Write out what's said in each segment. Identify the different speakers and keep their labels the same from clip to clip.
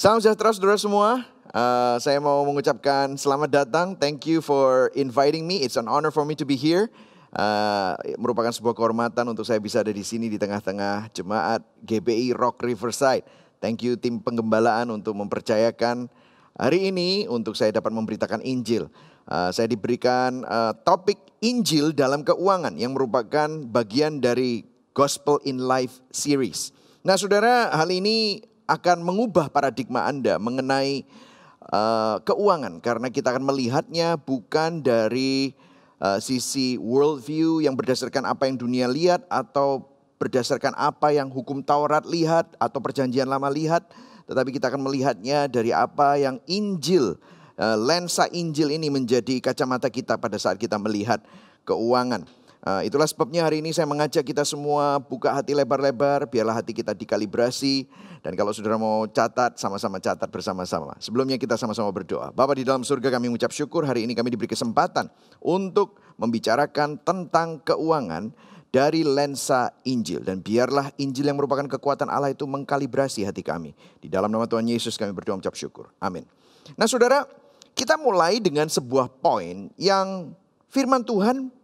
Speaker 1: Salam sejahtera saudara semua. Uh, saya mau mengucapkan selamat datang. Thank you for inviting me. It's an honor for me to be here. Uh, merupakan sebuah kehormatan untuk saya bisa ada di sini di tengah-tengah jemaat GBI Rock Riverside. Thank you tim penggembalaan untuk mempercayakan hari ini untuk saya dapat memberitakan Injil. Uh, saya diberikan uh, topik Injil dalam keuangan yang merupakan bagian dari Gospel in Life series. Nah, saudara, hal ini akan mengubah paradigma Anda mengenai uh, keuangan karena kita akan melihatnya bukan dari uh, sisi worldview yang berdasarkan apa yang dunia lihat atau berdasarkan apa yang hukum Taurat lihat atau perjanjian lama lihat tetapi kita akan melihatnya dari apa yang Injil uh, lensa Injil ini menjadi kacamata kita pada saat kita melihat keuangan. Eh, itulah sebabnya hari ini saya mengajak kita semua buka hati lebar-lebar, biarlah hati kita dikalibrasi. Dan kalau saudara mau catat, sama-sama catat bersama-sama. Sebelumnya kita sama-sama berdoa. Bapak di dalam surga kami mengucap syukur hari ini kami diberi kesempatan untuk membicarakan tentang keuangan dari lensa Injil. Dan biarlah Injil yang merupakan kekuatan Allah itu mengkalibrasi hati kami. Di dalam nama Tuhan Yesus kami berdoa mengucap syukur. Amin. Nah saudara, kita mulai dengan sebuah poin yang firman Tuhan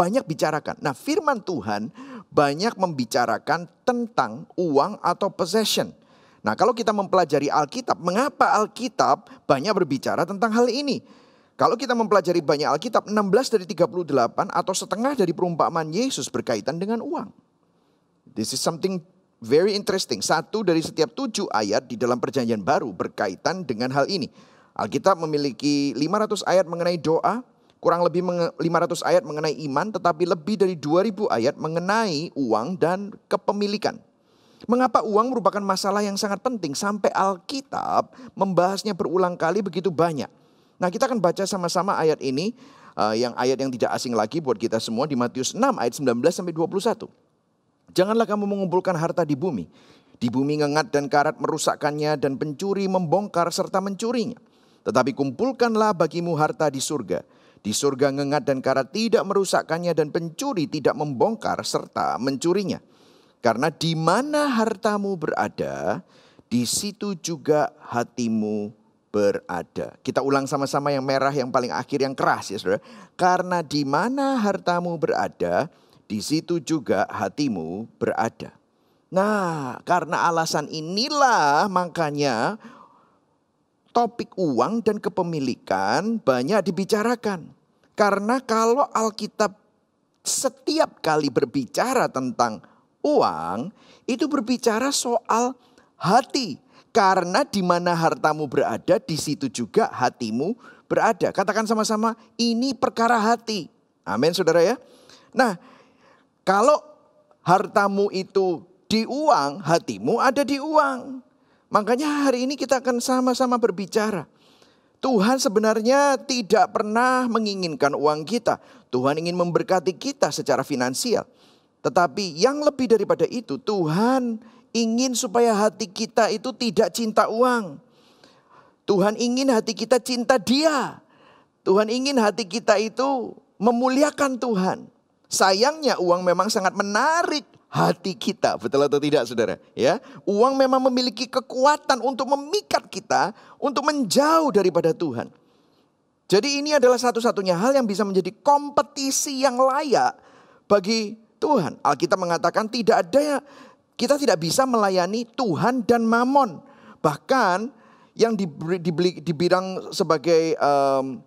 Speaker 1: banyak bicarakan. Nah, firman Tuhan banyak membicarakan tentang uang atau possession. Nah, kalau kita mempelajari Alkitab, mengapa Alkitab banyak berbicara tentang hal ini? Kalau kita mempelajari banyak Alkitab, 16 dari 38 atau setengah dari perumpamaan Yesus berkaitan dengan uang. This is something very interesting. Satu dari setiap tujuh ayat di dalam perjanjian baru berkaitan dengan hal ini. Alkitab memiliki 500 ayat mengenai doa, kurang lebih 500 ayat mengenai iman tetapi lebih dari 2000 ayat mengenai uang dan kepemilikan. Mengapa uang merupakan masalah yang sangat penting sampai Alkitab membahasnya berulang kali begitu banyak. Nah, kita akan baca sama-sama ayat ini eh, yang ayat yang tidak asing lagi buat kita semua di Matius 6 ayat 19 sampai 21. Janganlah kamu mengumpulkan harta di bumi. Di bumi ngengat dan karat merusakkannya dan pencuri membongkar serta mencurinya. Tetapi kumpulkanlah bagimu harta di surga di surga ngengat dan karat tidak merusakkannya dan pencuri tidak membongkar serta mencurinya. Karena di mana hartamu berada, di situ juga hatimu berada. Kita ulang sama-sama yang merah yang paling akhir yang keras ya Saudara. Karena di mana hartamu berada, di situ juga hatimu berada. Nah, karena alasan inilah makanya topik uang dan kepemilikan banyak dibicarakan. Karena kalau Alkitab setiap kali berbicara tentang uang, itu berbicara soal hati. Karena di mana hartamu berada, di situ juga hatimu berada. Katakan sama-sama, ini perkara hati. Amin saudara ya. Nah, kalau hartamu itu di uang, hatimu ada di uang. Makanya hari ini kita akan sama-sama berbicara. Tuhan sebenarnya tidak pernah menginginkan uang kita. Tuhan ingin memberkati kita secara finansial. Tetapi yang lebih daripada itu, Tuhan ingin supaya hati kita itu tidak cinta uang. Tuhan ingin hati kita cinta Dia. Tuhan ingin hati kita itu memuliakan Tuhan. Sayangnya, uang memang sangat menarik hati kita, betul atau tidak saudara? Ya, uang memang memiliki kekuatan untuk memikat kita untuk menjauh daripada Tuhan. Jadi ini adalah satu-satunya hal yang bisa menjadi kompetisi yang layak bagi Tuhan. Alkitab mengatakan tidak ada kita tidak bisa melayani Tuhan dan Mammon. Bahkan yang dibilang sebagai um,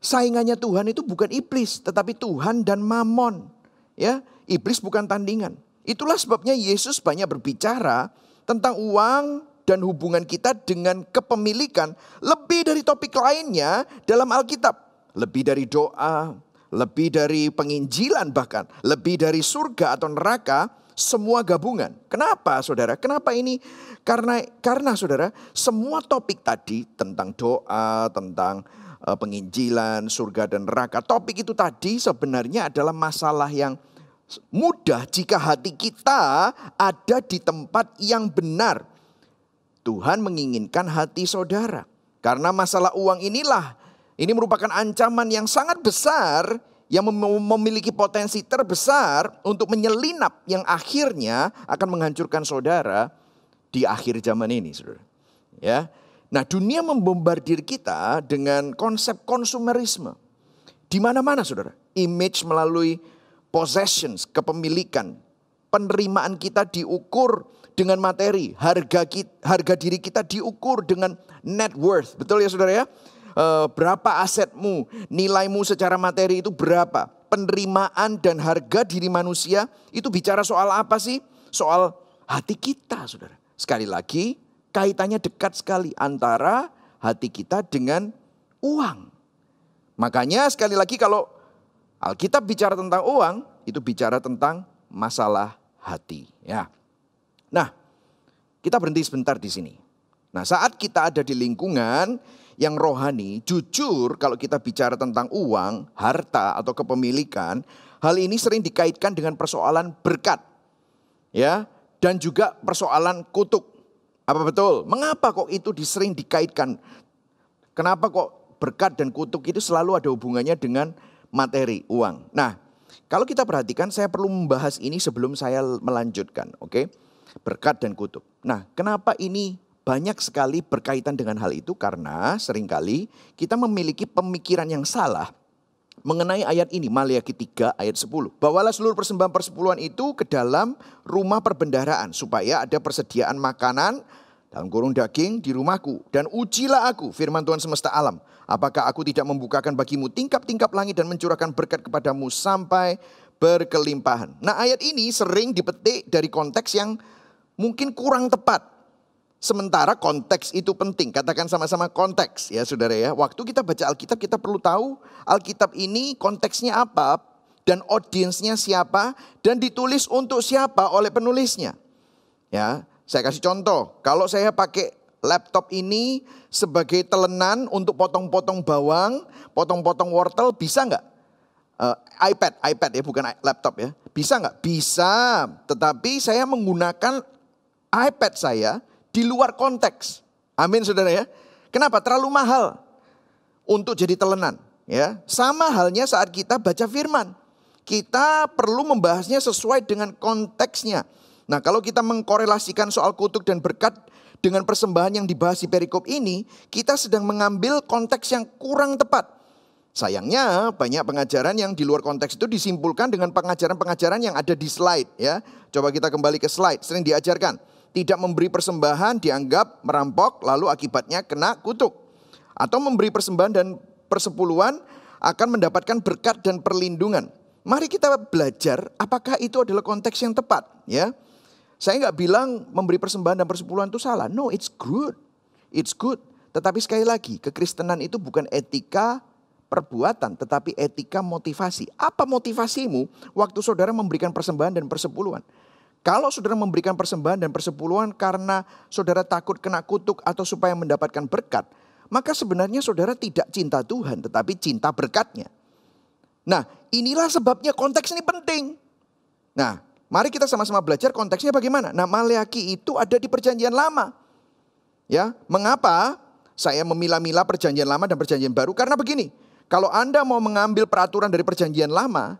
Speaker 1: saingannya Tuhan itu bukan iblis, tetapi Tuhan dan Mammon. Ya, Iblis bukan tandingan. Itulah sebabnya Yesus banyak berbicara tentang uang dan hubungan kita dengan kepemilikan lebih dari topik lainnya dalam Alkitab. Lebih dari doa, lebih dari penginjilan bahkan, lebih dari surga atau neraka, semua gabungan. Kenapa saudara? Kenapa ini? Karena karena saudara, semua topik tadi tentang doa, tentang eh, penginjilan, surga dan neraka, topik itu tadi sebenarnya adalah masalah yang mudah jika hati kita ada di tempat yang benar. Tuhan menginginkan hati saudara. Karena masalah uang inilah, ini merupakan ancaman yang sangat besar yang memiliki potensi terbesar untuk menyelinap yang akhirnya akan menghancurkan saudara di akhir zaman ini, Saudara. Ya. Nah, dunia membombardir kita dengan konsep konsumerisme. Di mana-mana, Saudara. Image melalui possessions, kepemilikan. Penerimaan kita diukur dengan materi, harga kita, harga diri kita diukur dengan net worth. Betul ya Saudara ya? E, berapa asetmu, nilaimu secara materi itu berapa? Penerimaan dan harga diri manusia itu bicara soal apa sih? Soal hati kita, Saudara. Sekali lagi, kaitannya dekat sekali antara hati kita dengan uang. Makanya sekali lagi kalau Alkitab bicara tentang uang, itu bicara tentang masalah hati. Ya. Nah, kita berhenti sebentar di sini. Nah, saat kita ada di lingkungan yang rohani, jujur kalau kita bicara tentang uang, harta atau kepemilikan, hal ini sering dikaitkan dengan persoalan berkat. Ya, dan juga persoalan kutuk. Apa betul? Mengapa kok itu disering dikaitkan? Kenapa kok berkat dan kutuk itu selalu ada hubungannya dengan materi, uang. Nah, kalau kita perhatikan saya perlu membahas ini sebelum saya melanjutkan, oke? Okay? Berkat dan kutub. Nah, kenapa ini banyak sekali berkaitan dengan hal itu karena seringkali kita memiliki pemikiran yang salah mengenai ayat ini Maliaki 3 ayat 10. Bawalah seluruh persembahan persepuluhan itu ke dalam rumah perbendaharaan supaya ada persediaan makanan dalam kurung daging di rumahku dan ujilah aku firman Tuhan semesta alam Apakah aku tidak membukakan bagimu tingkap-tingkap langit dan mencurahkan berkat kepadamu sampai berkelimpahan. Nah ayat ini sering dipetik dari konteks yang mungkin kurang tepat. Sementara konteks itu penting. Katakan sama-sama konteks ya saudara ya. Waktu kita baca Alkitab kita perlu tahu Alkitab ini konteksnya apa dan audiensnya siapa dan ditulis untuk siapa oleh penulisnya. Ya, saya kasih contoh. Kalau saya pakai laptop ini sebagai telenan untuk potong-potong bawang, potong-potong wortel bisa nggak? Uh, iPad, iPad ya bukan laptop ya. Bisa nggak? Bisa. Tetapi saya menggunakan iPad saya di luar konteks. Amin saudara ya. Kenapa? Terlalu mahal untuk jadi telenan. Ya, sama halnya saat kita baca firman. Kita perlu membahasnya sesuai dengan konteksnya. Nah, kalau kita mengkorelasikan soal kutuk dan berkat dengan persembahan yang dibahas di perikop ini, kita sedang mengambil konteks yang kurang tepat. Sayangnya banyak pengajaran yang di luar konteks itu disimpulkan dengan pengajaran-pengajaran yang ada di slide ya. Coba kita kembali ke slide, sering diajarkan. Tidak memberi persembahan dianggap merampok lalu akibatnya kena kutuk. Atau memberi persembahan dan persepuluhan akan mendapatkan berkat dan perlindungan. Mari kita belajar apakah itu adalah konteks yang tepat ya. Saya nggak bilang memberi persembahan dan persepuluhan itu salah. No, it's good. It's good. Tetapi sekali lagi, kekristenan itu bukan etika perbuatan, tetapi etika motivasi. Apa motivasimu waktu saudara memberikan persembahan dan persepuluhan? Kalau saudara memberikan persembahan dan persepuluhan karena saudara takut kena kutuk atau supaya mendapatkan berkat, maka sebenarnya saudara tidak cinta Tuhan, tetapi cinta berkatnya. Nah, inilah sebabnya konteks ini penting. Nah, Mari kita sama-sama belajar konteksnya bagaimana. Nah, Maleaki itu ada di perjanjian lama. Ya, mengapa saya memilah-milah perjanjian lama dan perjanjian baru? Karena begini, kalau Anda mau mengambil peraturan dari perjanjian lama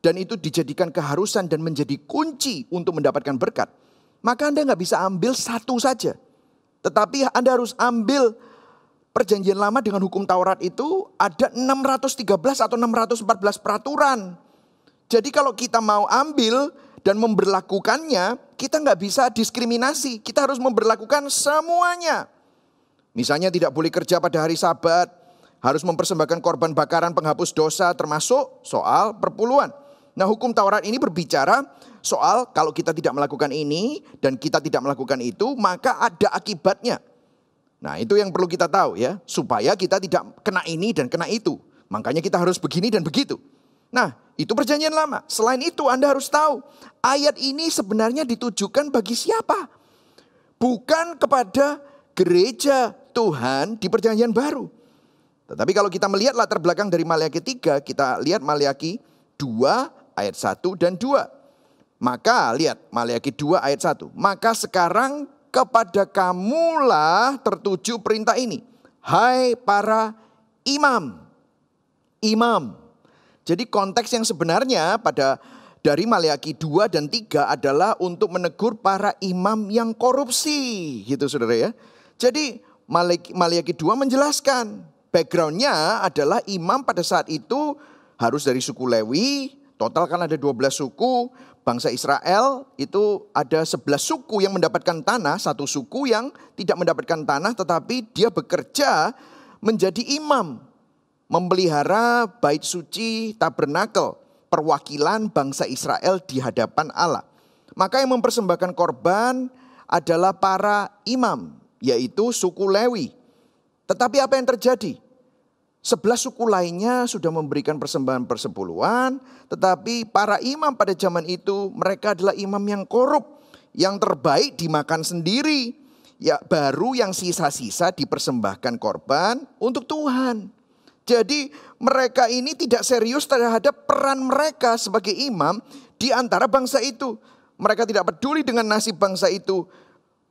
Speaker 1: dan itu dijadikan keharusan dan menjadi kunci untuk mendapatkan berkat, maka Anda nggak bisa ambil satu saja. Tetapi Anda harus ambil perjanjian lama dengan hukum Taurat itu ada 613 atau 614 peraturan. Jadi kalau kita mau ambil dan memberlakukannya, kita nggak bisa diskriminasi. Kita harus memberlakukan semuanya. Misalnya tidak boleh kerja pada hari sabat, harus mempersembahkan korban bakaran penghapus dosa termasuk soal perpuluhan. Nah hukum Taurat ini berbicara soal kalau kita tidak melakukan ini dan kita tidak melakukan itu maka ada akibatnya. Nah itu yang perlu kita tahu ya supaya kita tidak kena ini dan kena itu. Makanya kita harus begini dan begitu. Nah itu perjanjian lama. Selain itu Anda harus tahu Ayat ini sebenarnya ditujukan bagi siapa? Bukan kepada gereja Tuhan di perjanjian baru. Tetapi kalau kita melihat latar belakang dari Maliaki 3, kita lihat Maliaki 2 ayat 1 dan 2. Maka lihat Maliaki 2 ayat 1. Maka sekarang kepada kamulah tertuju perintah ini. Hai para imam. Imam. Jadi konteks yang sebenarnya pada dari Maleaki 2 dan 3 adalah untuk menegur para imam yang korupsi. Gitu saudara ya. Jadi Maleaki 2 menjelaskan. Backgroundnya adalah imam pada saat itu harus dari suku Lewi. Total kan ada 12 suku. Bangsa Israel itu ada 11 suku yang mendapatkan tanah. Satu suku yang tidak mendapatkan tanah tetapi dia bekerja menjadi imam. Memelihara bait suci tabernakel perwakilan bangsa Israel di hadapan Allah. Maka yang mempersembahkan korban adalah para imam, yaitu suku Lewi. Tetapi apa yang terjadi? Sebelah suku lainnya sudah memberikan persembahan persepuluhan, tetapi para imam pada zaman itu mereka adalah imam yang korup, yang terbaik dimakan sendiri, ya baru yang sisa-sisa dipersembahkan korban untuk Tuhan. Jadi mereka ini tidak serius terhadap peran mereka sebagai imam di antara bangsa itu. Mereka tidak peduli dengan nasib bangsa itu.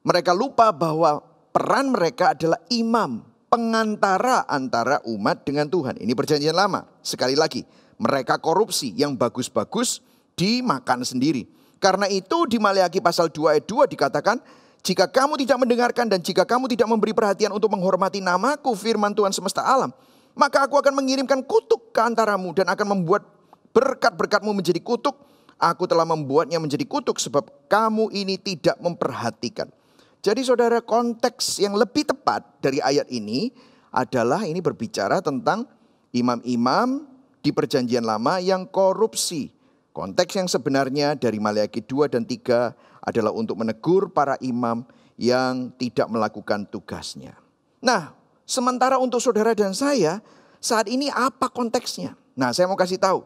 Speaker 1: Mereka lupa bahwa peran mereka adalah imam, pengantara antara umat dengan Tuhan. Ini perjanjian lama. Sekali lagi, mereka korupsi yang bagus-bagus dimakan sendiri. Karena itu di Maleaki pasal 2 ayat 2 dikatakan, jika kamu tidak mendengarkan dan jika kamu tidak memberi perhatian untuk menghormati namaku firman Tuhan semesta alam, maka aku akan mengirimkan kutuk ke antaramu dan akan membuat berkat-berkatmu menjadi kutuk. Aku telah membuatnya menjadi kutuk sebab kamu ini tidak memperhatikan. Jadi saudara konteks yang lebih tepat dari ayat ini adalah ini berbicara tentang imam-imam di perjanjian lama yang korupsi. Konteks yang sebenarnya dari Maliaki 2 dan 3 adalah untuk menegur para imam yang tidak melakukan tugasnya. Nah, Sementara untuk saudara dan saya, saat ini apa konteksnya? Nah, saya mau kasih tahu.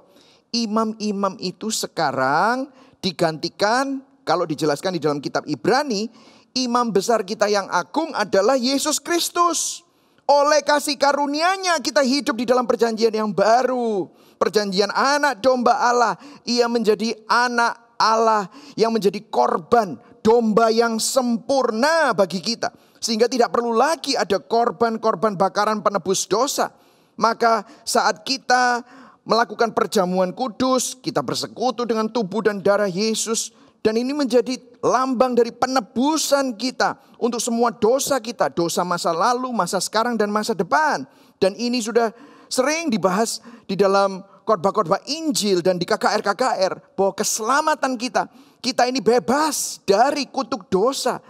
Speaker 1: Imam-imam itu sekarang digantikan kalau dijelaskan di dalam kitab Ibrani, imam besar kita yang agung adalah Yesus Kristus. Oleh kasih karunia-Nya kita hidup di dalam perjanjian yang baru, perjanjian anak domba Allah. Ia menjadi anak Allah yang menjadi korban domba yang sempurna bagi kita sehingga tidak perlu lagi ada korban-korban bakaran penebus dosa. Maka saat kita melakukan perjamuan kudus, kita bersekutu dengan tubuh dan darah Yesus. Dan ini menjadi lambang dari penebusan kita untuk semua dosa kita. Dosa masa lalu, masa sekarang, dan masa depan. Dan ini sudah sering dibahas di dalam khotbah-khotbah Injil dan di KKR-KKR bahwa keselamatan kita, kita ini bebas dari kutuk dosa,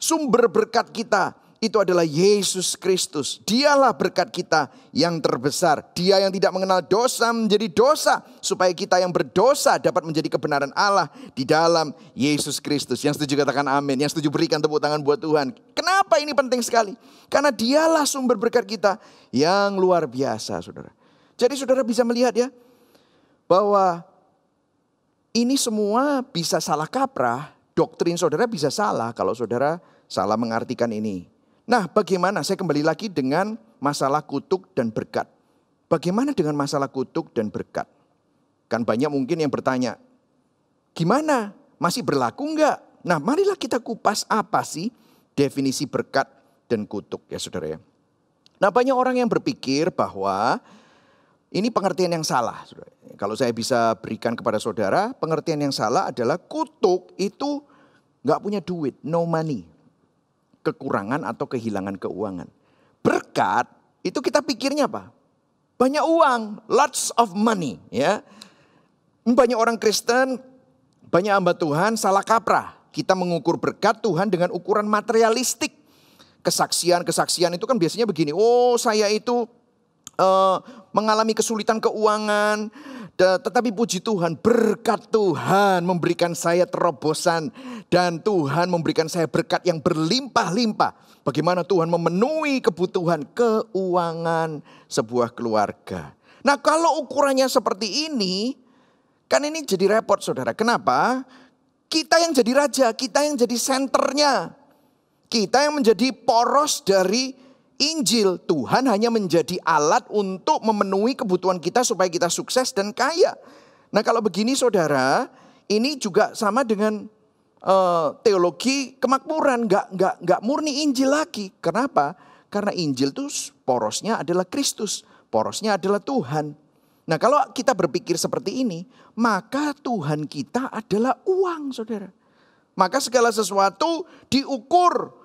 Speaker 1: Sumber berkat kita itu adalah Yesus Kristus. Dialah berkat kita yang terbesar. Dia yang tidak mengenal dosa menjadi dosa supaya kita yang berdosa dapat menjadi kebenaran Allah di dalam Yesus Kristus. Yang setuju katakan amin. Yang setuju berikan tepuk tangan buat Tuhan. Kenapa ini penting sekali? Karena dialah sumber berkat kita yang luar biasa, Saudara. Jadi Saudara bisa melihat ya bahwa ini semua bisa salah kaprah doktrin saudara bisa salah kalau saudara salah mengartikan ini. Nah, bagaimana saya kembali lagi dengan masalah kutuk dan berkat? Bagaimana dengan masalah kutuk dan berkat? Kan banyak mungkin yang bertanya, gimana? Masih berlaku enggak? Nah, marilah kita kupas apa sih definisi berkat dan kutuk ya saudara ya. Nah, banyak orang yang berpikir bahwa ini pengertian yang salah. Kalau saya bisa berikan kepada saudara, pengertian yang salah adalah kutuk itu nggak punya duit, no money, kekurangan atau kehilangan keuangan. Berkat itu kita pikirnya apa? Banyak uang, lots of money, ya. Banyak orang Kristen, banyak hamba Tuhan salah kaprah. Kita mengukur berkat Tuhan dengan ukuran materialistik. Kesaksian-kesaksian itu kan biasanya begini, oh saya itu uh, mengalami kesulitan keuangan tetapi puji Tuhan, berkat Tuhan memberikan saya terobosan dan Tuhan memberikan saya berkat yang berlimpah-limpah. Bagaimana Tuhan memenuhi kebutuhan keuangan sebuah keluarga. Nah, kalau ukurannya seperti ini, kan ini jadi repot Saudara. Kenapa? Kita yang jadi raja, kita yang jadi senternya. Kita yang menjadi poros dari Injil, Tuhan hanya menjadi alat untuk memenuhi kebutuhan kita supaya kita sukses dan kaya. Nah, kalau begini saudara, ini juga sama dengan uh, teologi kemakmuran, nggak nggak nggak murni Injil lagi. Kenapa? Karena Injil itu porosnya adalah Kristus, porosnya adalah Tuhan. Nah, kalau kita berpikir seperti ini, maka Tuhan kita adalah uang, saudara. Maka segala sesuatu diukur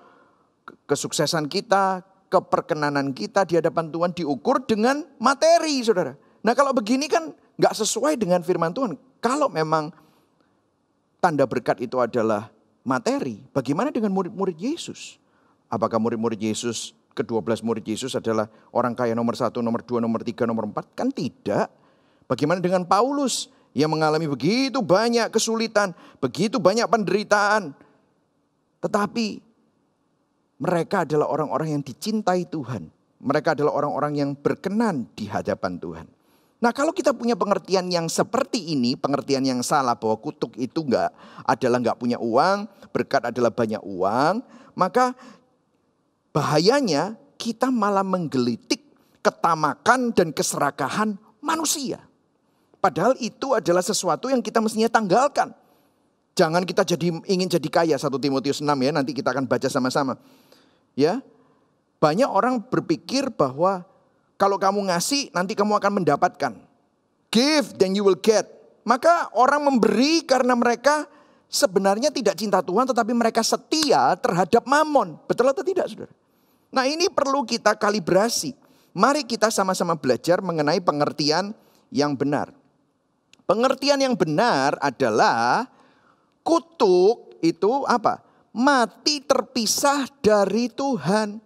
Speaker 1: kesuksesan kita, keperkenanan kita di hadapan Tuhan diukur dengan materi, saudara. Nah kalau begini kan nggak sesuai dengan firman Tuhan. Kalau memang tanda berkat itu adalah materi, bagaimana dengan murid-murid Yesus? Apakah murid-murid Yesus, ke-12 murid Yesus adalah orang kaya nomor satu, nomor dua, nomor tiga, nomor empat? Kan tidak. Bagaimana dengan Paulus yang mengalami begitu banyak kesulitan, begitu banyak penderitaan. Tetapi mereka adalah orang-orang yang dicintai Tuhan. Mereka adalah orang-orang yang berkenan di hadapan Tuhan. Nah kalau kita punya pengertian yang seperti ini, pengertian yang salah bahwa kutuk itu enggak adalah enggak punya uang, berkat adalah banyak uang, maka bahayanya kita malah menggelitik ketamakan dan keserakahan manusia. Padahal itu adalah sesuatu yang kita mestinya tanggalkan. Jangan kita jadi ingin jadi kaya Satu Timotius 6 ya nanti kita akan baca sama-sama ya banyak orang berpikir bahwa kalau kamu ngasih nanti kamu akan mendapatkan. Give then you will get. Maka orang memberi karena mereka sebenarnya tidak cinta Tuhan tetapi mereka setia terhadap mamon. Betul atau tidak saudara? Nah ini perlu kita kalibrasi. Mari kita sama-sama belajar mengenai pengertian yang benar. Pengertian yang benar adalah kutuk itu apa? mati terpisah dari Tuhan.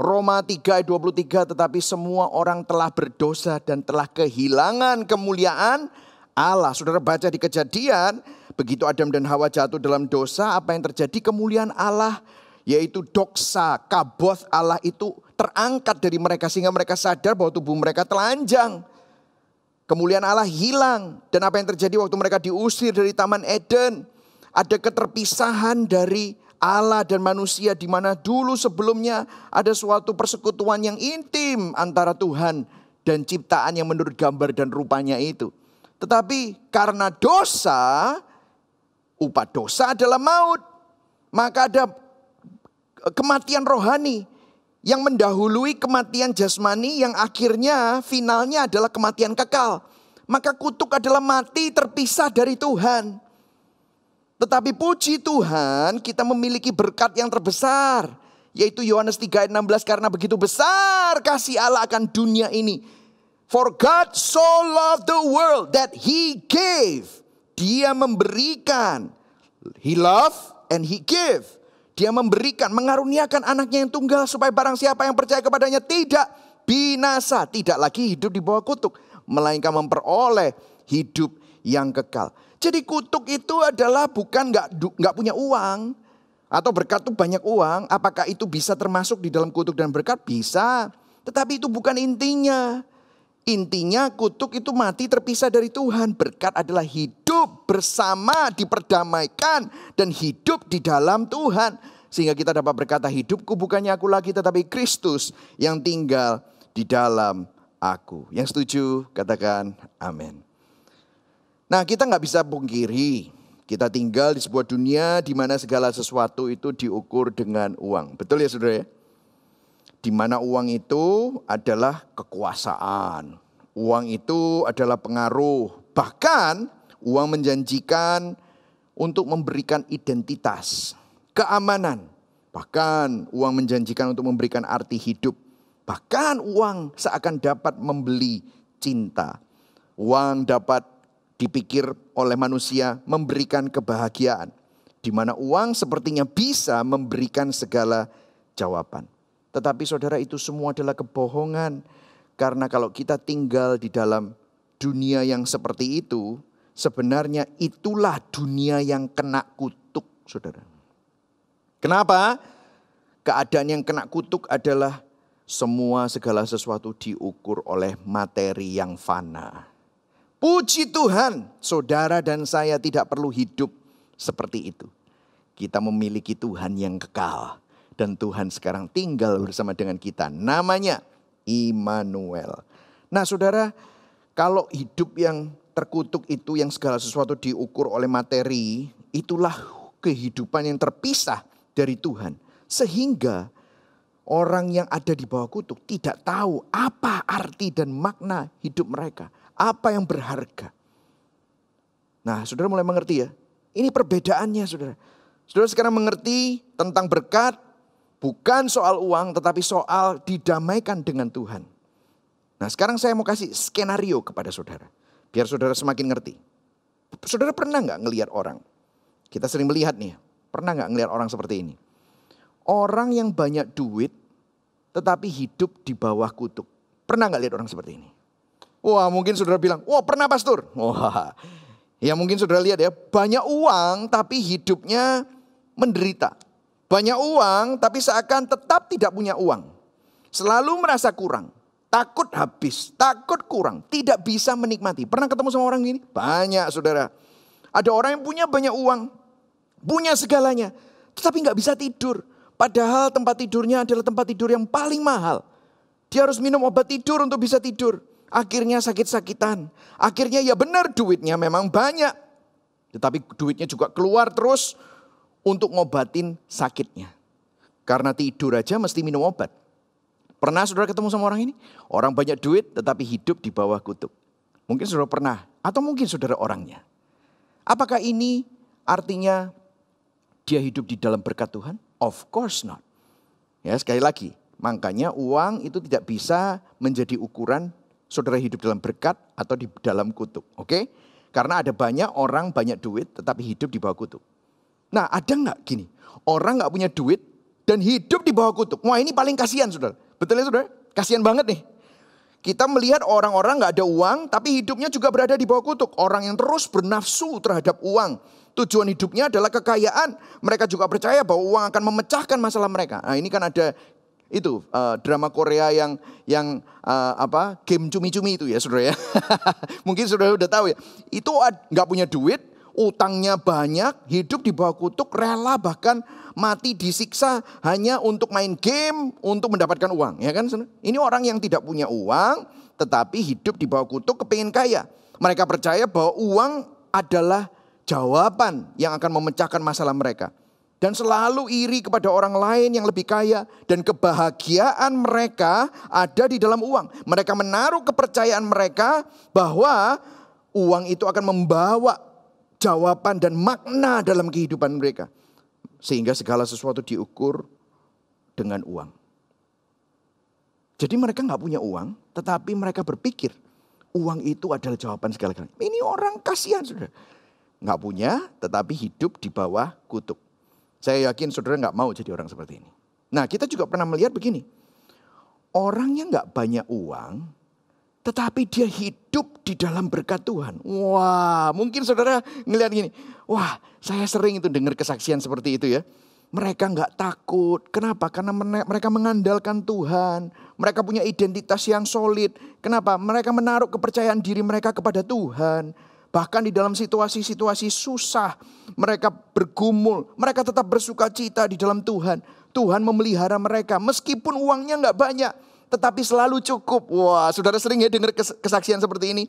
Speaker 1: Roma 3 ayat 23 tetapi semua orang telah berdosa dan telah kehilangan kemuliaan Allah. Saudara baca di kejadian begitu Adam dan Hawa jatuh dalam dosa apa yang terjadi kemuliaan Allah yaitu doksa kaboth Allah itu terangkat dari mereka sehingga mereka sadar bahwa tubuh mereka telanjang. Kemuliaan Allah hilang dan apa yang terjadi waktu mereka diusir dari taman Eden ada keterpisahan dari Allah dan manusia di mana dulu sebelumnya ada suatu persekutuan yang intim antara Tuhan dan ciptaan yang menurut gambar dan rupanya itu. Tetapi karena dosa, upah dosa adalah maut. Maka ada kematian rohani yang mendahului kematian jasmani yang akhirnya finalnya adalah kematian kekal. Maka kutuk adalah mati terpisah dari Tuhan. Tetapi puji Tuhan kita memiliki berkat yang terbesar. Yaitu Yohanes 3 ayat 16 karena begitu besar kasih Allah akan dunia ini. For God so loved the world that he gave. Dia memberikan. He love and he give. Dia memberikan, mengaruniakan anaknya yang tunggal supaya barang siapa yang percaya kepadanya tidak binasa. Tidak lagi hidup di bawah kutuk. Melainkan memperoleh hidup yang kekal. Jadi kutuk itu adalah bukan nggak nggak punya uang atau berkat itu banyak uang. Apakah itu bisa termasuk di dalam kutuk dan berkat? Bisa. Tetapi itu bukan intinya. Intinya kutuk itu mati terpisah dari Tuhan. Berkat adalah hidup bersama diperdamaikan dan hidup di dalam Tuhan. Sehingga kita dapat berkata hidupku bukannya aku lagi tetapi Kristus yang tinggal di dalam aku. Yang setuju katakan amin. Nah kita nggak bisa pungkiri kita tinggal di sebuah dunia di mana segala sesuatu itu diukur dengan uang. Betul ya saudara ya? Di mana uang itu adalah kekuasaan. Uang itu adalah pengaruh. Bahkan uang menjanjikan untuk memberikan identitas, keamanan. Bahkan uang menjanjikan untuk memberikan arti hidup. Bahkan uang seakan dapat membeli cinta. Uang dapat dipikir oleh manusia memberikan kebahagiaan. Di mana uang sepertinya bisa memberikan segala jawaban. Tetapi saudara itu semua adalah kebohongan. Karena kalau kita tinggal di dalam dunia yang seperti itu, sebenarnya itulah dunia yang kena kutuk saudara. Kenapa? Keadaan yang kena kutuk adalah semua segala sesuatu diukur oleh materi yang fana. Puji Tuhan, saudara dan saya tidak perlu hidup seperti itu. Kita memiliki Tuhan yang kekal. Dan Tuhan sekarang tinggal bersama dengan kita. Namanya Immanuel. Nah saudara, kalau hidup yang terkutuk itu yang segala sesuatu diukur oleh materi, itulah kehidupan yang terpisah dari Tuhan. Sehingga orang yang ada di bawah kutuk tidak tahu apa arti dan makna hidup mereka. Apa yang berharga? Nah, saudara mulai mengerti ya. Ini perbedaannya, saudara. Saudara sekarang mengerti tentang berkat, bukan soal uang, tetapi soal didamaikan dengan Tuhan. Nah, sekarang saya mau kasih skenario kepada saudara, biar saudara semakin ngerti. Saudara pernah nggak ngelihat orang? Kita sering melihat nih, ya, pernah nggak ngelihat orang seperti ini? Orang yang banyak duit, tetapi hidup di bawah kutuk. Pernah nggak lihat orang seperti ini? Wah mungkin saudara bilang, wah pernah pastor. Wah ya mungkin saudara lihat ya, banyak uang tapi hidupnya menderita. Banyak uang tapi seakan tetap tidak punya uang. Selalu merasa kurang, takut habis, takut kurang, tidak bisa menikmati. Pernah ketemu sama orang ini? Banyak saudara. Ada orang yang punya banyak uang, punya segalanya, tetapi nggak bisa tidur. Padahal tempat tidurnya adalah tempat tidur yang paling mahal. Dia harus minum obat tidur untuk bisa tidur. Akhirnya sakit-sakitan. Akhirnya ya benar duitnya memang banyak. Tetapi duitnya juga keluar terus untuk ngobatin sakitnya. Karena tidur aja mesti minum obat. Pernah saudara ketemu sama orang ini? Orang banyak duit tetapi hidup di bawah kutub. Mungkin saudara pernah. Atau mungkin saudara orangnya. Apakah ini artinya dia hidup di dalam berkat Tuhan? Of course not. Ya sekali lagi. Makanya uang itu tidak bisa menjadi ukuran saudara hidup dalam berkat atau di dalam kutuk. Oke? Okay? Karena ada banyak orang banyak duit tetapi hidup di bawah kutuk. Nah ada nggak gini, orang nggak punya duit dan hidup di bawah kutuk. Wah ini paling kasihan saudara. Betul ya saudara? Kasihan banget nih. Kita melihat orang-orang nggak ada uang tapi hidupnya juga berada di bawah kutuk. Orang yang terus bernafsu terhadap uang. Tujuan hidupnya adalah kekayaan. Mereka juga percaya bahwa uang akan memecahkan masalah mereka. Nah ini kan ada itu uh, drama Korea yang yang uh, apa game cumi-cumi itu ya saudara ya mungkin saudara udah tahu ya itu nggak punya duit utangnya banyak hidup di bawah kutuk rela bahkan mati disiksa hanya untuk main game untuk mendapatkan uang ya kan ini orang yang tidak punya uang tetapi hidup di bawah kutuk kepingin kaya mereka percaya bahwa uang adalah jawaban yang akan memecahkan masalah mereka dan selalu iri kepada orang lain yang lebih kaya dan kebahagiaan mereka ada di dalam uang. Mereka menaruh kepercayaan mereka bahwa uang itu akan membawa jawaban dan makna dalam kehidupan mereka. Sehingga segala sesuatu diukur dengan uang. Jadi mereka nggak punya uang, tetapi mereka berpikir uang itu adalah jawaban segala-galanya. Ini orang kasihan sudah. Nggak punya, tetapi hidup di bawah kutuk. Saya yakin saudara nggak mau jadi orang seperti ini. Nah kita juga pernah melihat begini. Orang yang nggak banyak uang, tetapi dia hidup di dalam berkat Tuhan. Wah, mungkin saudara ngelihat gini. Wah, saya sering itu dengar kesaksian seperti itu ya. Mereka nggak takut. Kenapa? Karena mereka mengandalkan Tuhan. Mereka punya identitas yang solid. Kenapa? Mereka menaruh kepercayaan diri mereka kepada Tuhan Bahkan di dalam situasi-situasi susah, mereka bergumul, mereka tetap bersuka cita di dalam Tuhan. Tuhan memelihara mereka meskipun uangnya nggak banyak, tetapi selalu cukup. Wah, saudara sering ya dengar kesaksian seperti ini.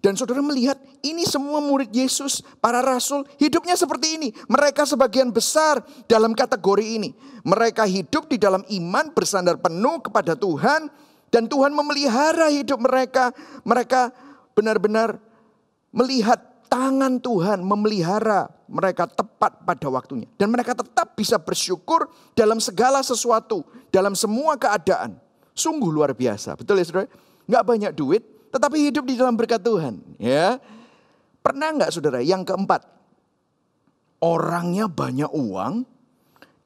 Speaker 1: Dan saudara melihat ini semua murid Yesus, para rasul hidupnya seperti ini. Mereka sebagian besar dalam kategori ini. Mereka hidup di dalam iman bersandar penuh kepada Tuhan. Dan Tuhan memelihara hidup mereka. Mereka benar-benar melihat tangan Tuhan memelihara mereka tepat pada waktunya. Dan mereka tetap bisa bersyukur dalam segala sesuatu, dalam semua keadaan. Sungguh luar biasa, betul ya saudara? Nggak banyak duit, tetapi hidup di dalam berkat Tuhan. Ya, Pernah nggak saudara yang keempat? Orangnya banyak uang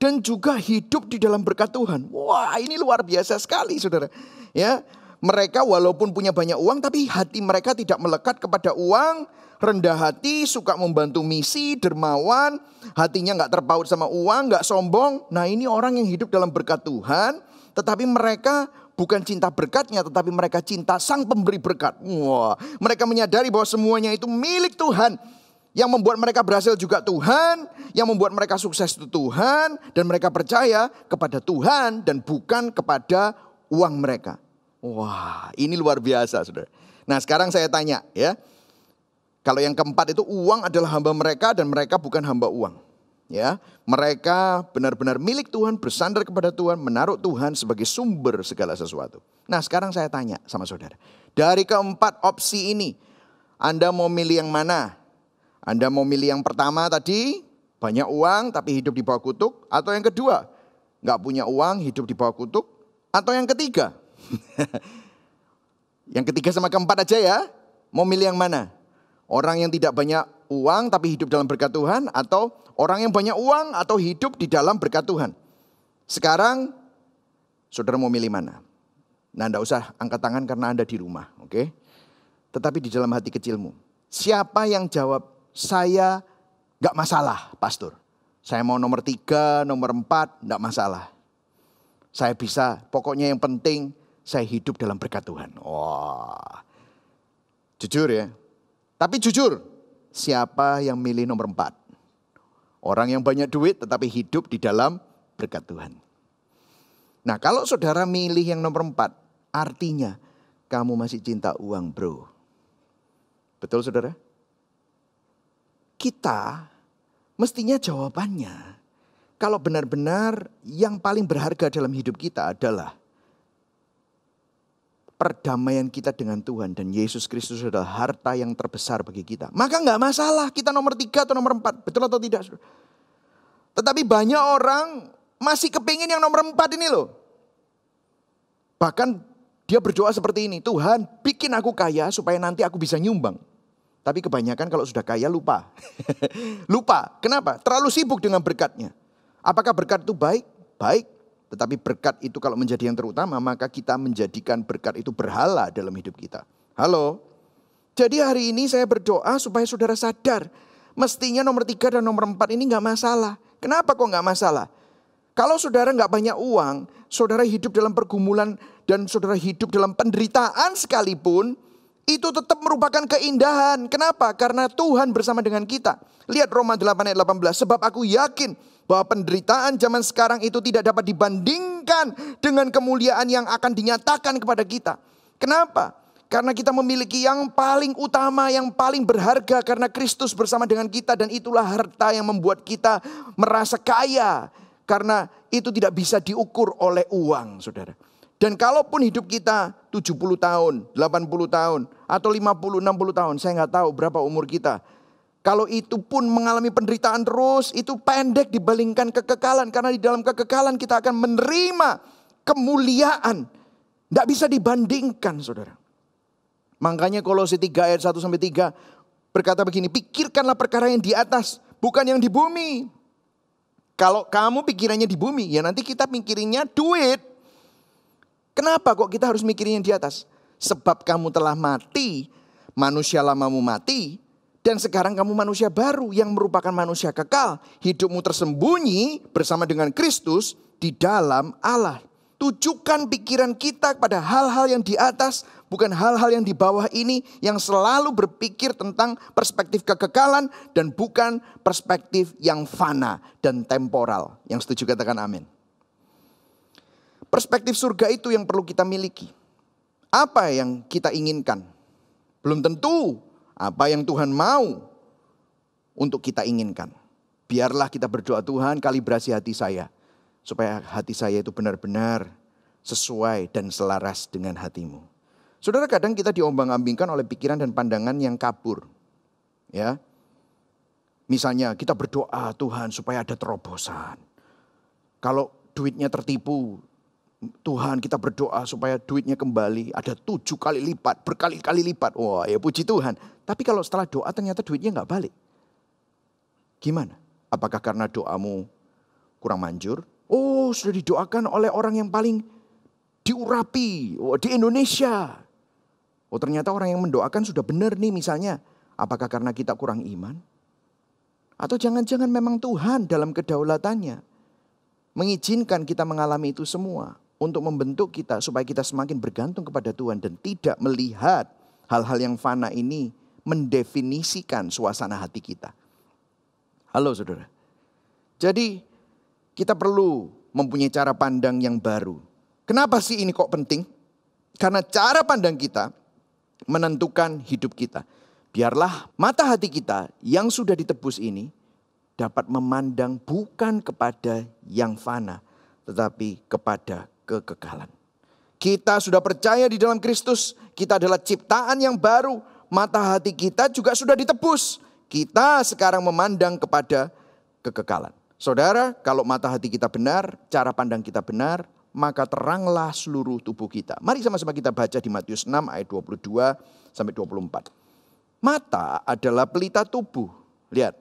Speaker 1: dan juga hidup di dalam berkat Tuhan. Wah ini luar biasa sekali saudara. Ya, mereka walaupun punya banyak uang tapi hati mereka tidak melekat kepada uang, rendah hati, suka membantu misi, dermawan, hatinya nggak terpaut sama uang, nggak sombong. Nah ini orang yang hidup dalam berkat Tuhan, tetapi mereka bukan cinta berkatnya tetapi mereka cinta sang pemberi berkat. Wah, mereka menyadari bahwa semuanya itu milik Tuhan. Yang membuat mereka berhasil juga Tuhan, yang membuat mereka sukses itu Tuhan dan mereka percaya kepada Tuhan dan bukan kepada uang mereka. Wah, ini luar biasa, Saudara. Nah, sekarang saya tanya ya. Kalau yang keempat itu uang adalah hamba mereka dan mereka bukan hamba uang. Ya, mereka benar-benar milik Tuhan, bersandar kepada Tuhan, menaruh Tuhan sebagai sumber segala sesuatu. Nah, sekarang saya tanya sama saudara. Dari keempat opsi ini, Anda mau milih yang mana? Anda mau milih yang pertama tadi, banyak uang tapi hidup di bawah kutuk, atau yang kedua, nggak punya uang, hidup di bawah kutuk, atau yang ketiga, yang ketiga sama keempat aja ya. Mau milih yang mana? Orang yang tidak banyak uang tapi hidup dalam berkat Tuhan atau orang yang banyak uang atau hidup di dalam berkat Tuhan. Sekarang saudara mau milih mana? Nah, tidak usah angkat tangan karena Anda di rumah, oke? Okay? Tetapi di dalam hati kecilmu, siapa yang jawab saya nggak masalah, pastor. Saya mau nomor tiga, nomor empat, nggak masalah. Saya bisa, pokoknya yang penting saya hidup dalam berkat Tuhan. Wah, jujur ya. Tapi jujur, siapa yang milih nomor empat? Orang yang banyak duit tetapi hidup di dalam berkat Tuhan. Nah kalau saudara milih yang nomor empat, artinya kamu masih cinta uang bro. Betul saudara? Kita mestinya jawabannya kalau benar-benar yang paling berharga dalam hidup kita adalah perdamaian kita dengan Tuhan dan Yesus Kristus adalah harta yang terbesar bagi kita. Maka nggak masalah kita nomor tiga atau nomor empat, betul atau tidak? Tetapi banyak orang masih kepingin yang nomor empat ini loh. Bahkan dia berdoa seperti ini, Tuhan bikin aku kaya supaya nanti aku bisa nyumbang. Tapi kebanyakan kalau sudah kaya lupa. lupa, kenapa? Terlalu sibuk dengan berkatnya. Apakah berkat itu baik? Baik. Tetapi berkat itu kalau menjadi yang terutama, maka kita menjadikan berkat itu berhala dalam hidup kita. Halo. Jadi hari ini saya berdoa supaya saudara sadar. Mestinya nomor tiga dan nomor empat ini nggak masalah. Kenapa kok nggak masalah? Kalau saudara nggak banyak uang, saudara hidup dalam pergumulan dan saudara hidup dalam penderitaan sekalipun, itu tetap merupakan keindahan. Kenapa? Karena Tuhan bersama dengan kita. Lihat Roma 8 ayat 18. Sebab aku yakin bahwa penderitaan zaman sekarang itu tidak dapat dibandingkan dengan kemuliaan yang akan dinyatakan kepada kita. Kenapa? Karena kita memiliki yang paling utama, yang paling berharga karena Kristus bersama dengan kita dan itulah harta yang membuat kita merasa kaya karena itu tidak bisa diukur oleh uang, Saudara. Dan kalaupun hidup kita 70 tahun, 80 tahun, atau 50, 60 tahun, saya nggak tahu berapa umur kita. Kalau itu pun mengalami penderitaan terus, itu pendek dibalingkan kekekalan. Karena di dalam kekekalan kita akan menerima kemuliaan. Tidak bisa dibandingkan saudara. Makanya Kolose 3 ayat 1 sampai 3 berkata begini, pikirkanlah perkara yang di atas, bukan yang di bumi. Kalau kamu pikirannya di bumi, ya nanti kita pikirinnya duit. Kenapa kok kita harus mikirin yang di atas? Sebab kamu telah mati, manusia lamamu mati, dan sekarang kamu manusia baru yang merupakan manusia kekal. Hidupmu tersembunyi bersama dengan Kristus di dalam Allah. Tujukan pikiran kita kepada hal-hal yang di atas, bukan hal-hal yang di bawah ini yang selalu berpikir tentang perspektif kekekalan dan bukan perspektif yang fana dan temporal. Yang setuju katakan amin. Perspektif surga itu yang perlu kita miliki. Apa yang kita inginkan? Belum tentu apa yang Tuhan mau untuk kita inginkan. Biarlah kita berdoa Tuhan kalibrasi hati saya. Supaya hati saya itu benar-benar sesuai dan selaras dengan hatimu. Saudara kadang kita diombang-ambingkan oleh pikiran dan pandangan yang kabur. Ya. Misalnya kita berdoa Tuhan supaya ada terobosan. Kalau duitnya tertipu, Tuhan kita berdoa supaya duitnya kembali ada tujuh kali lipat, berkali-kali lipat. Wah ya puji Tuhan. Tapi kalau setelah doa ternyata duitnya nggak balik. Gimana? Apakah karena doamu kurang manjur? Oh sudah didoakan oleh orang yang paling diurapi oh, di Indonesia. Oh ternyata orang yang mendoakan sudah benar nih misalnya. Apakah karena kita kurang iman? Atau jangan-jangan memang Tuhan dalam kedaulatannya mengizinkan kita mengalami itu semua untuk membentuk kita supaya kita semakin bergantung kepada Tuhan dan tidak melihat hal-hal yang fana ini mendefinisikan suasana hati kita. Halo saudara. Jadi kita perlu mempunyai cara pandang yang baru. Kenapa sih ini kok penting? Karena cara pandang kita menentukan hidup kita. Biarlah mata hati kita yang sudah ditebus ini dapat memandang bukan kepada yang fana, tetapi kepada kekekalan. Kita sudah percaya di dalam Kristus, kita adalah ciptaan yang baru, mata hati kita juga sudah ditebus. Kita sekarang memandang kepada kekekalan. Saudara, kalau mata hati kita benar, cara pandang kita benar, maka teranglah seluruh tubuh kita. Mari sama-sama kita baca di Matius 6 ayat 22 sampai 24. Mata adalah pelita tubuh. Lihat,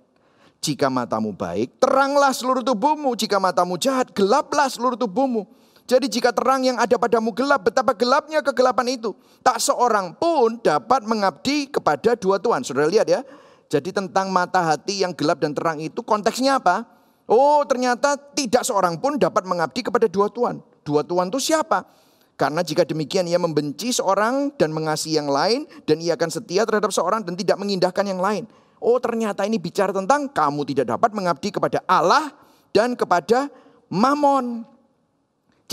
Speaker 1: jika matamu baik, teranglah seluruh tubuhmu. Jika matamu jahat, gelaplah seluruh tubuhmu. Jadi jika terang yang ada padamu gelap, betapa gelapnya kegelapan itu. Tak seorang pun dapat mengabdi kepada dua Tuhan. Saudara lihat ya. Jadi tentang mata hati yang gelap dan terang itu konteksnya apa? Oh ternyata tidak seorang pun dapat mengabdi kepada dua Tuhan. Dua Tuhan itu siapa? Karena jika demikian ia membenci seorang dan mengasihi yang lain. Dan ia akan setia terhadap seorang dan tidak mengindahkan yang lain. Oh ternyata ini bicara tentang kamu tidak dapat mengabdi kepada Allah dan kepada mamon.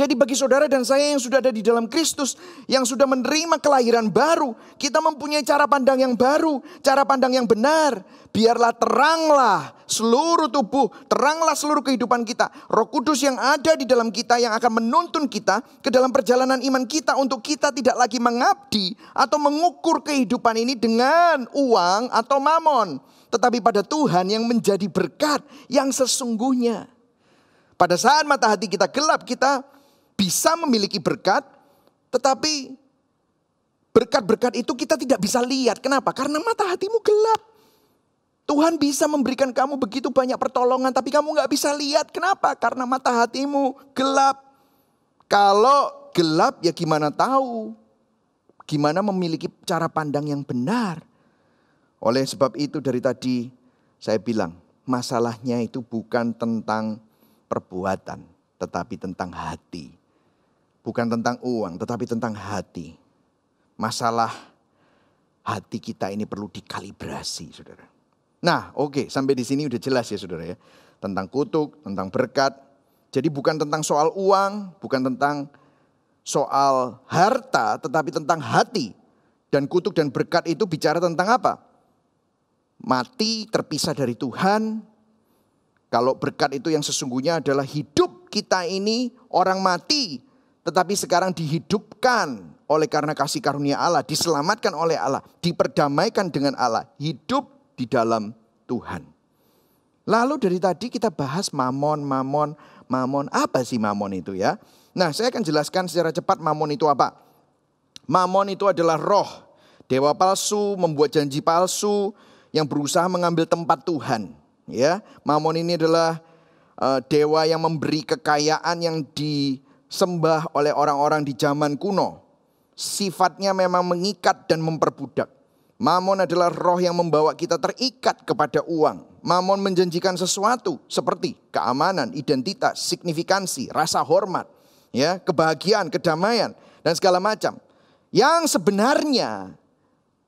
Speaker 1: Jadi bagi saudara dan saya yang sudah ada di dalam Kristus, yang sudah menerima kelahiran baru, kita mempunyai cara pandang yang baru, cara pandang yang benar. Biarlah teranglah seluruh tubuh, teranglah seluruh kehidupan kita. Roh Kudus yang ada di dalam kita yang akan menuntun kita ke dalam perjalanan iman kita untuk kita tidak lagi mengabdi atau mengukur kehidupan ini dengan uang atau mamon, tetapi pada Tuhan yang menjadi berkat yang sesungguhnya. Pada saat mata hati kita gelap, kita bisa memiliki berkat, tetapi berkat-berkat itu kita tidak bisa lihat. Kenapa? Karena mata hatimu gelap. Tuhan bisa memberikan kamu begitu banyak pertolongan, tapi kamu nggak bisa lihat. Kenapa? Karena mata hatimu gelap. Kalau gelap ya gimana tahu? Gimana memiliki cara pandang yang benar? Oleh sebab itu dari tadi saya bilang, masalahnya itu bukan tentang perbuatan, tetapi tentang hati bukan tentang uang, tetapi tentang hati. Masalah hati kita ini perlu dikalibrasi, saudara. Nah, oke, okay, sampai di sini udah jelas ya, saudara ya, tentang kutuk, tentang berkat. Jadi bukan tentang soal uang, bukan tentang soal harta, tetapi tentang hati. Dan kutuk dan berkat itu bicara tentang apa? Mati terpisah dari Tuhan. Kalau berkat itu yang sesungguhnya adalah hidup kita ini orang mati tetapi sekarang dihidupkan oleh karena kasih karunia Allah, diselamatkan oleh Allah, diperdamaikan dengan Allah, hidup di dalam Tuhan. Lalu dari tadi kita bahas mamon, mamon, mamon. Apa sih mamon itu ya? Nah saya akan jelaskan secara cepat mamon itu apa. Mamon itu adalah roh, dewa palsu, membuat janji palsu, yang berusaha mengambil tempat Tuhan. Ya, Mamon ini adalah uh, dewa yang memberi kekayaan yang di disembah oleh orang-orang di zaman kuno. Sifatnya memang mengikat dan memperbudak. Mamon adalah roh yang membawa kita terikat kepada uang. Mamon menjanjikan sesuatu seperti keamanan, identitas, signifikansi, rasa hormat, ya, kebahagiaan, kedamaian dan segala macam. Yang sebenarnya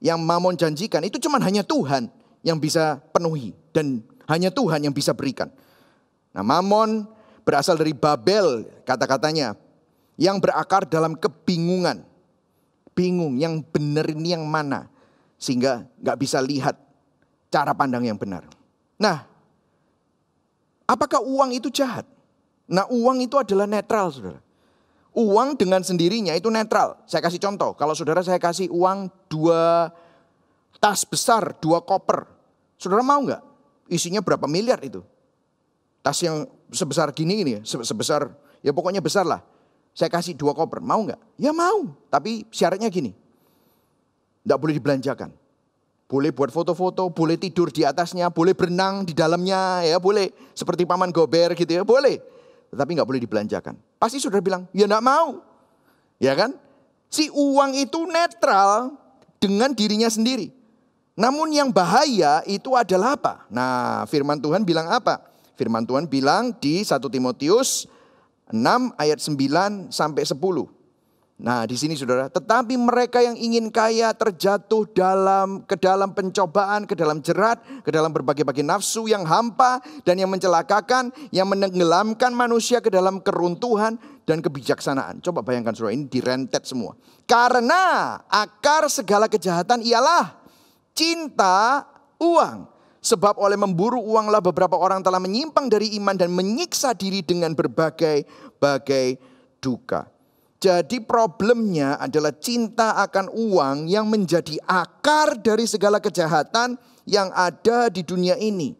Speaker 1: yang Mamon janjikan itu cuma hanya Tuhan yang bisa penuhi dan hanya Tuhan yang bisa berikan. Nah, Mamon berasal dari Babel kata-katanya yang berakar dalam kebingungan. Bingung yang benar ini yang mana sehingga nggak bisa lihat cara pandang yang benar. Nah, apakah uang itu jahat? Nah, uang itu adalah netral, Saudara. Uang dengan sendirinya itu netral. Saya kasih contoh, kalau Saudara saya kasih uang dua tas besar, dua koper. Saudara mau nggak? Isinya berapa miliar itu? Tas yang sebesar gini ini, ya, sebesar ya pokoknya besar lah. Saya kasih dua koper, mau nggak? Ya mau, tapi syaratnya gini. Nggak boleh dibelanjakan. Boleh buat foto-foto, boleh tidur di atasnya, boleh berenang di dalamnya, ya boleh. Seperti paman gober gitu ya, boleh. Tetapi nggak boleh dibelanjakan. Pasti sudah bilang, ya nggak mau. Ya kan? Si uang itu netral dengan dirinya sendiri. Namun yang bahaya itu adalah apa? Nah, firman Tuhan bilang apa? firman Tuhan bilang di 1 Timotius 6 ayat 9 sampai 10. Nah, di sini Saudara, tetapi mereka yang ingin kaya terjatuh dalam ke dalam pencobaan, ke dalam jerat, ke dalam berbagai-bagai nafsu yang hampa dan yang mencelakakan, yang menenggelamkan manusia ke dalam keruntuhan dan kebijaksanaan. Coba bayangkan Saudara, ini direntet semua. Karena akar segala kejahatan ialah cinta uang. Sebab oleh memburu uanglah beberapa orang telah menyimpang dari iman dan menyiksa diri dengan berbagai bagai duka. Jadi problemnya adalah cinta akan uang yang menjadi akar dari segala kejahatan yang ada di dunia ini.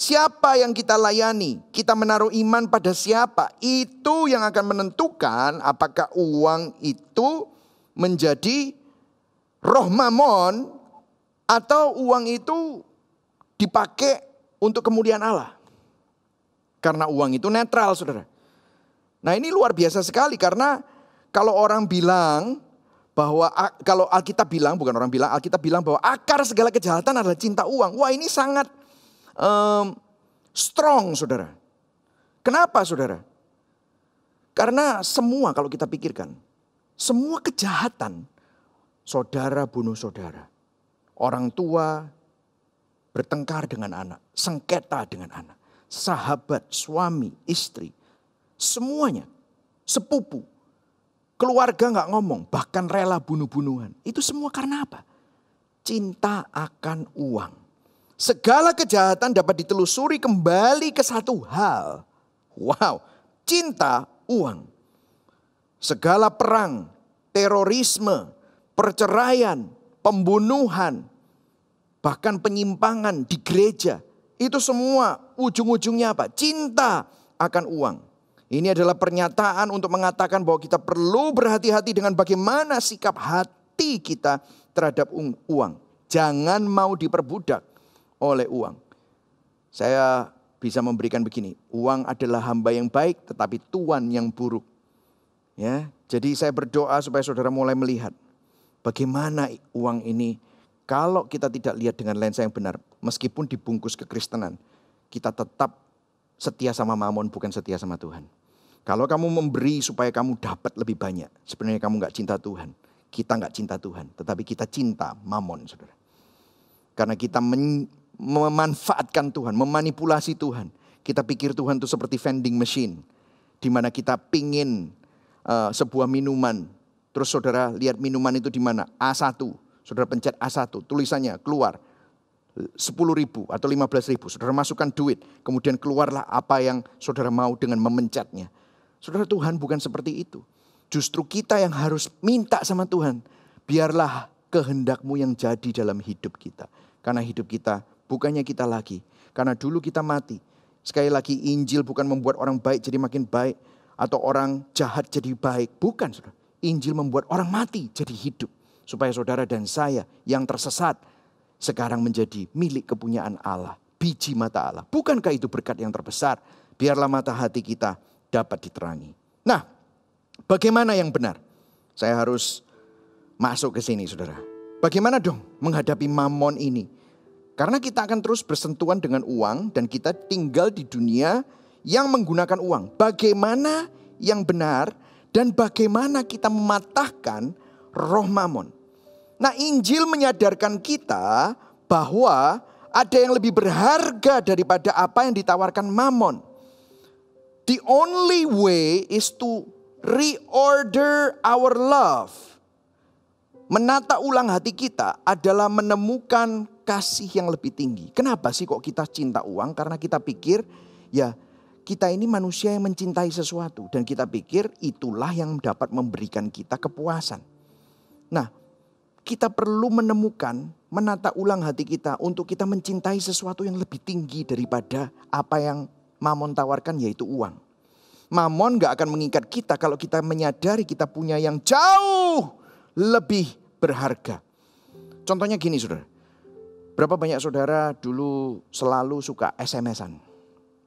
Speaker 1: Siapa yang kita layani? Kita menaruh iman pada siapa? Itu yang akan menentukan apakah uang itu menjadi roh mamon atau uang itu dipakai untuk kemuliaan Allah. Karena uang itu netral, saudara. Nah ini luar biasa sekali karena kalau orang bilang bahwa kalau Alkitab bilang bukan orang bilang Alkitab bilang bahwa akar segala kejahatan adalah cinta uang. Wah ini sangat um, strong, saudara. Kenapa, saudara? Karena semua kalau kita pikirkan, semua kejahatan, saudara bunuh saudara, orang tua bertengkar dengan anak, sengketa dengan anak, sahabat, suami, istri, semuanya, sepupu, keluarga nggak ngomong, bahkan rela bunuh-bunuhan. Itu semua karena apa? Cinta akan uang. Segala kejahatan dapat ditelusuri kembali ke satu hal. Wow, cinta uang. Segala perang, terorisme, perceraian, pembunuhan, bahkan penyimpangan di gereja. Itu semua ujung-ujungnya apa? Cinta akan uang. Ini adalah pernyataan untuk mengatakan bahwa kita perlu berhati-hati dengan bagaimana sikap hati kita terhadap uang. Jangan mau diperbudak oleh uang. Saya bisa memberikan begini, uang adalah hamba yang baik tetapi tuan yang buruk. Ya, jadi saya berdoa supaya saudara mulai melihat bagaimana uang ini kalau kita tidak lihat dengan lensa yang benar, meskipun dibungkus kekristenan, kita tetap setia sama mamon bukan setia sama Tuhan. Kalau kamu memberi supaya kamu dapat lebih banyak, sebenarnya kamu nggak cinta Tuhan. Kita nggak cinta Tuhan, tetapi kita cinta mamon, saudara. Karena kita memanfaatkan Tuhan, memanipulasi Tuhan. Kita pikir Tuhan itu seperti vending machine, di mana kita pingin uh, sebuah minuman. Terus saudara lihat minuman itu di mana? A1. Saudara pencet A1, tulisannya keluar. 10 ribu atau 15 ribu. Saudara masukkan duit. Kemudian keluarlah apa yang saudara mau dengan memencetnya. Saudara Tuhan bukan seperti itu. Justru kita yang harus minta sama Tuhan. Biarlah kehendakmu yang jadi dalam hidup kita. Karena hidup kita bukannya kita lagi. Karena dulu kita mati. Sekali lagi Injil bukan membuat orang baik jadi makin baik. Atau orang jahat jadi baik. Bukan saudara. Injil membuat orang mati jadi hidup. Supaya saudara dan saya yang tersesat sekarang menjadi milik kepunyaan Allah. Biji mata Allah. Bukankah itu berkat yang terbesar? Biarlah mata hati kita dapat diterangi. Nah, bagaimana yang benar? Saya harus masuk ke sini saudara. Bagaimana dong menghadapi mamon ini? Karena kita akan terus bersentuhan dengan uang dan kita tinggal di dunia yang menggunakan uang. Bagaimana yang benar dan bagaimana kita mematahkan roh mamon. Nah Injil menyadarkan kita bahwa ada yang lebih berharga daripada apa yang ditawarkan mamon. The only way is to reorder our love. Menata ulang hati kita adalah menemukan kasih yang lebih tinggi. Kenapa sih kok kita cinta uang? Karena kita pikir ya kita ini manusia yang mencintai sesuatu dan kita pikir itulah yang dapat memberikan kita kepuasan. Nah, kita perlu menemukan, menata ulang hati kita untuk kita mencintai sesuatu yang lebih tinggi daripada apa yang mamon tawarkan yaitu uang. Mamon gak akan mengikat kita kalau kita menyadari kita punya yang jauh lebih berharga. Contohnya gini saudara, berapa banyak saudara dulu selalu suka SMS-an?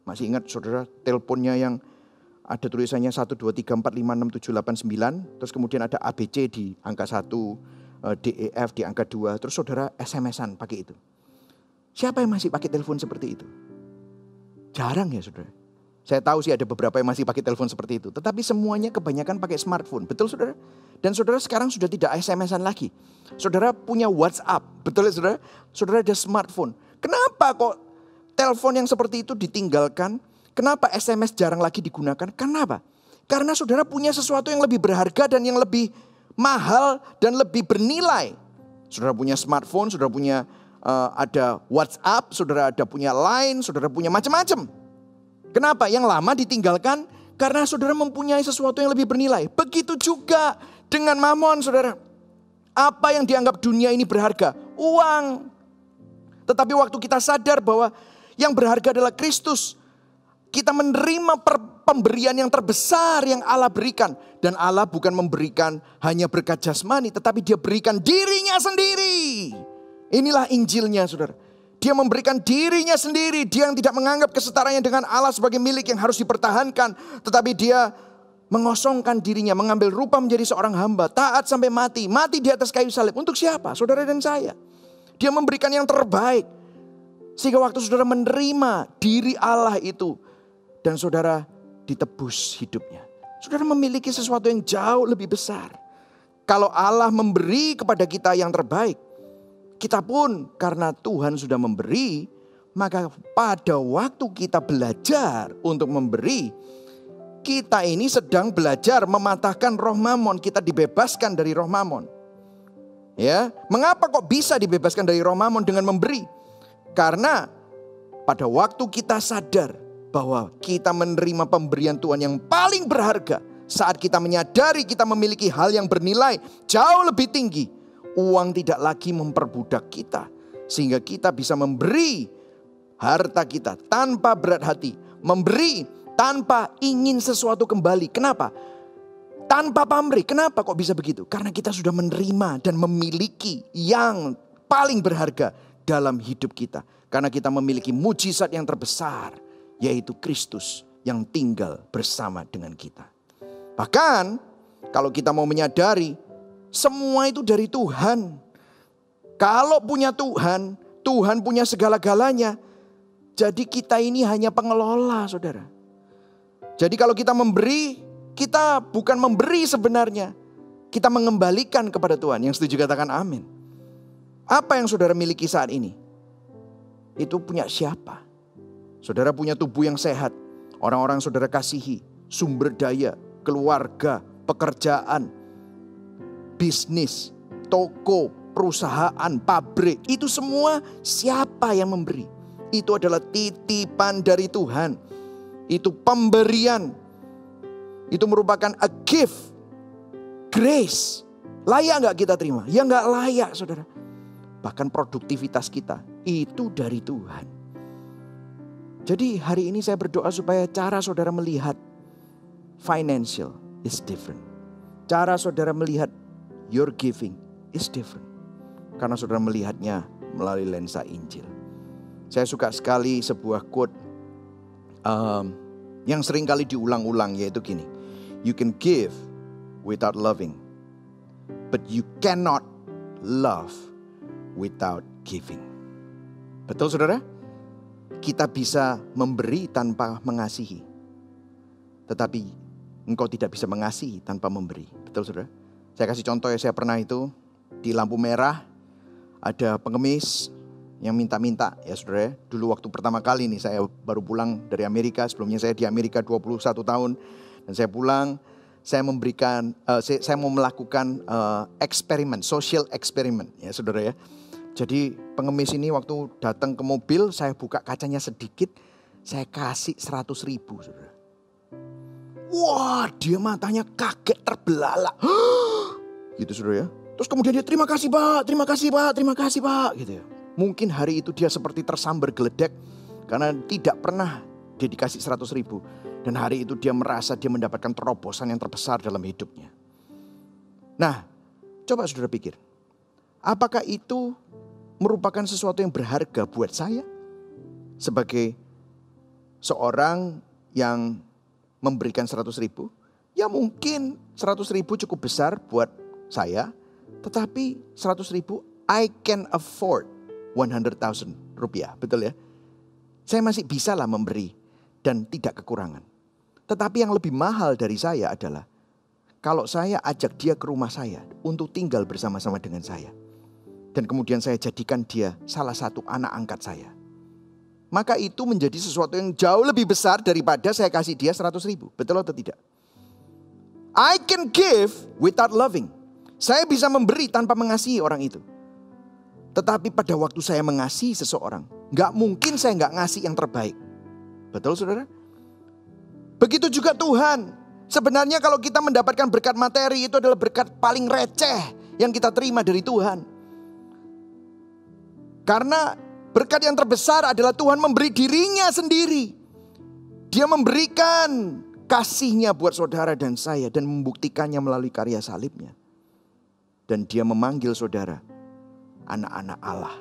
Speaker 1: Masih ingat saudara teleponnya yang ada tulisannya 1, 2, 3, 4, 5, 6, 7, 8, 9. Terus kemudian ada ABC di angka 1, eh, DEF di angka 2. Terus saudara SMS-an pakai itu. Siapa yang masih pakai telepon seperti itu? Jarang ya saudara. Saya tahu sih ada beberapa yang masih pakai telepon seperti itu. Tetapi semuanya kebanyakan pakai smartphone. Betul saudara? Dan saudara sekarang sudah tidak SMS-an lagi. Saudara punya WhatsApp. Betul ya saudara? Saudara ada smartphone. Kenapa kok telepon yang seperti itu ditinggalkan? Kenapa SMS jarang lagi digunakan? Kenapa? Karena saudara punya sesuatu yang lebih berharga dan yang lebih mahal dan lebih bernilai. Saudara punya smartphone, saudara punya uh, ada WhatsApp, saudara ada punya Line, saudara punya macam-macam. Kenapa? Yang lama ditinggalkan karena saudara mempunyai sesuatu yang lebih bernilai. Begitu juga dengan mamon, saudara. Apa yang dianggap dunia ini berharga? Uang. Tetapi waktu kita sadar bahwa yang berharga adalah Kristus, kita menerima per, pemberian yang terbesar yang Allah berikan. Dan Allah bukan memberikan hanya berkat jasmani, tetapi dia berikan dirinya sendiri. Inilah Injilnya saudara. Dia memberikan dirinya sendiri. Dia yang tidak menganggap kesetaranya dengan Allah sebagai milik yang harus dipertahankan. Tetapi dia mengosongkan dirinya, mengambil rupa menjadi seorang hamba. Taat sampai mati. Mati di atas kayu salib. Untuk siapa? Saudara dan saya. Dia memberikan yang terbaik. Sehingga waktu saudara menerima diri Allah itu dan saudara ditebus hidupnya. Saudara memiliki sesuatu yang jauh lebih besar. Kalau Allah memberi kepada kita yang terbaik, kita pun karena Tuhan sudah memberi, maka pada waktu kita belajar untuk memberi, kita ini sedang belajar mematahkan roh mamon, kita dibebaskan dari roh mamon. Ya, mengapa kok bisa dibebaskan dari roh mamon dengan memberi? Karena pada waktu kita sadar bahwa kita menerima pemberian Tuhan yang paling berharga saat kita menyadari kita memiliki hal yang bernilai jauh lebih tinggi. Uang tidak lagi memperbudak kita sehingga kita bisa memberi harta kita tanpa berat hati, memberi tanpa ingin sesuatu kembali. Kenapa? Tanpa pamrih. Kenapa kok bisa begitu? Karena kita sudah menerima dan memiliki yang paling berharga dalam hidup kita. Karena kita memiliki mujizat yang terbesar yaitu Kristus yang tinggal bersama dengan kita. Bahkan kalau kita mau menyadari semua itu dari Tuhan. Kalau punya Tuhan, Tuhan punya segala-galanya. Jadi kita ini hanya pengelola, Saudara. Jadi kalau kita memberi, kita bukan memberi sebenarnya. Kita mengembalikan kepada Tuhan. Yang setuju katakan amin. Apa yang saudara miliki saat ini? Itu punya siapa? Saudara punya tubuh yang sehat, orang-orang saudara kasihi, sumber daya, keluarga, pekerjaan, bisnis, toko, perusahaan, pabrik, itu semua siapa yang memberi? Itu adalah titipan dari Tuhan. Itu pemberian. Itu merupakan a gift. Grace. Layak nggak kita terima? Ya nggak layak saudara. Bahkan produktivitas kita itu dari Tuhan. Jadi hari ini saya berdoa supaya cara saudara melihat financial is different. Cara saudara melihat your giving is different. Karena saudara melihatnya melalui lensa Injil. Saya suka sekali sebuah quote um, yang sering kali diulang-ulang yaitu gini. You can give without loving, but you cannot love without giving. Betul saudara? kita bisa memberi tanpa mengasihi. Tetapi engkau tidak bisa mengasihi tanpa memberi. Betul saudara? Saya kasih contoh ya, saya pernah itu di lampu merah ada pengemis yang minta-minta ya saudara. Dulu waktu pertama kali nih saya baru pulang dari Amerika, sebelumnya saya di Amerika 21 tahun dan saya pulang saya memberikan uh, saya, saya mau melakukan uh, eksperimen, social eksperimen ya saudara ya jadi pengemis ini waktu datang ke mobil, saya buka kacanya sedikit, saya kasih seratus ribu. Saudara. Wah, dia matanya kaget terbelalak. gitu sudah ya. Terus kemudian dia terima kasih pak, terima kasih pak, terima kasih pak. Gitu ya. Mungkin hari itu dia seperti tersambar geledek karena tidak pernah dia dikasih seratus ribu. Dan hari itu dia merasa dia mendapatkan terobosan yang terbesar dalam hidupnya. Nah, coba saudara pikir. Apakah itu merupakan sesuatu yang berharga buat saya sebagai seorang yang memberikan 100 ribu. Ya mungkin 100 ribu cukup besar buat saya, tetapi 100 ribu I can afford 100.000 rupiah, betul ya? Saya masih bisa lah memberi dan tidak kekurangan. Tetapi yang lebih mahal dari saya adalah kalau saya ajak dia ke rumah saya untuk tinggal bersama-sama dengan saya dan kemudian saya jadikan dia salah satu anak angkat saya. Maka itu menjadi sesuatu yang jauh lebih besar daripada saya kasih dia 100 ribu. Betul atau tidak? I can give without loving. Saya bisa memberi tanpa mengasihi orang itu. Tetapi pada waktu saya mengasihi seseorang, nggak mungkin saya nggak ngasih yang terbaik. Betul saudara? Begitu juga Tuhan. Sebenarnya kalau kita mendapatkan berkat materi itu adalah berkat paling receh yang kita terima dari Tuhan. Karena berkat yang terbesar adalah Tuhan memberi dirinya sendiri. Dia memberikan kasihnya buat saudara dan saya dan membuktikannya melalui karya salibnya. Dan dia memanggil saudara, anak-anak Allah.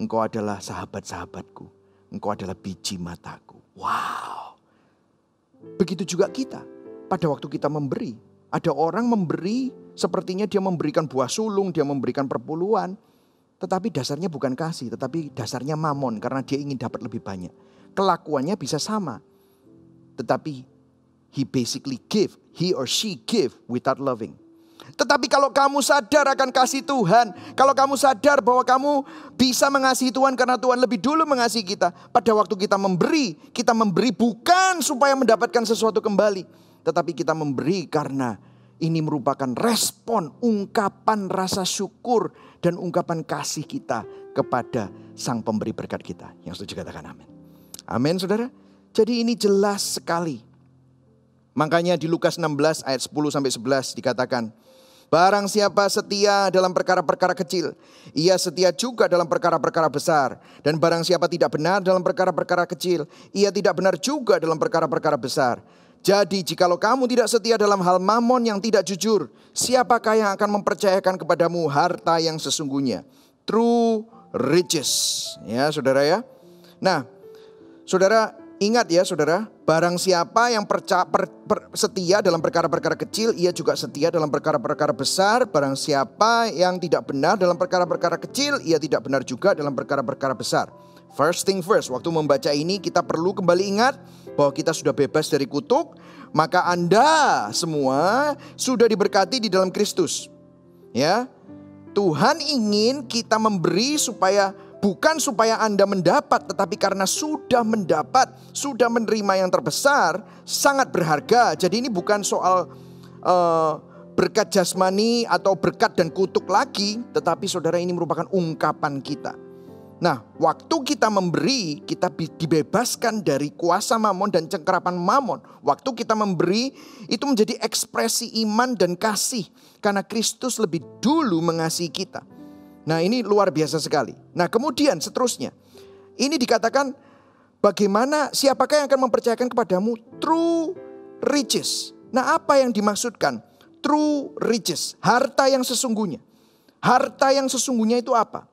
Speaker 1: Engkau adalah sahabat-sahabatku. Engkau adalah biji mataku. Wow. Begitu juga kita. Pada waktu kita memberi. Ada orang memberi, sepertinya dia memberikan buah sulung, dia memberikan perpuluhan tetapi dasarnya bukan kasih, tetapi dasarnya mamon karena dia ingin dapat lebih banyak. Kelakuannya bisa sama. Tetapi he basically give, he or she give without loving. Tetapi kalau kamu sadar akan kasih Tuhan, kalau kamu sadar bahwa kamu bisa mengasihi Tuhan karena Tuhan lebih dulu mengasihi kita, pada waktu kita memberi, kita memberi bukan supaya mendapatkan sesuatu kembali, tetapi kita memberi karena ini merupakan respon ungkapan rasa syukur dan ungkapan kasih kita kepada sang pemberi berkat kita. Yang setuju katakan amin. Amin saudara. Jadi ini jelas sekali. Makanya di Lukas 16 ayat 10 sampai 11 dikatakan, Barang siapa setia dalam perkara-perkara kecil, ia setia juga dalam perkara-perkara besar. Dan barang siapa tidak benar dalam perkara-perkara kecil, ia tidak benar juga dalam perkara-perkara besar. Jadi jikalau kamu tidak setia dalam hal mamon yang tidak jujur, siapakah yang akan mempercayakan kepadamu harta yang sesungguhnya? True riches. Ya saudara ya. Nah saudara ingat ya saudara. Barang siapa yang perca, per, per, setia dalam perkara-perkara kecil, ia juga setia dalam perkara-perkara besar. Barang siapa yang tidak benar dalam perkara-perkara kecil, ia tidak benar juga dalam perkara-perkara besar. First thing first, waktu membaca ini kita perlu kembali ingat bahwa kita sudah bebas dari kutuk, maka Anda semua sudah diberkati di dalam Kristus. Ya. Tuhan ingin kita memberi supaya bukan supaya Anda mendapat tetapi karena sudah mendapat, sudah menerima yang terbesar, sangat berharga. Jadi ini bukan soal uh, berkat jasmani atau berkat dan kutuk lagi, tetapi saudara ini merupakan ungkapan kita. Nah, waktu kita memberi, kita dibebaskan dari kuasa mamon dan cengkerapan mamon. Waktu kita memberi, itu menjadi ekspresi iman dan kasih. Karena Kristus lebih dulu mengasihi kita. Nah, ini luar biasa sekali. Nah, kemudian seterusnya. Ini dikatakan, bagaimana siapakah yang akan mempercayakan kepadamu true riches. Nah, apa yang dimaksudkan? True riches, harta yang sesungguhnya. Harta yang sesungguhnya itu apa?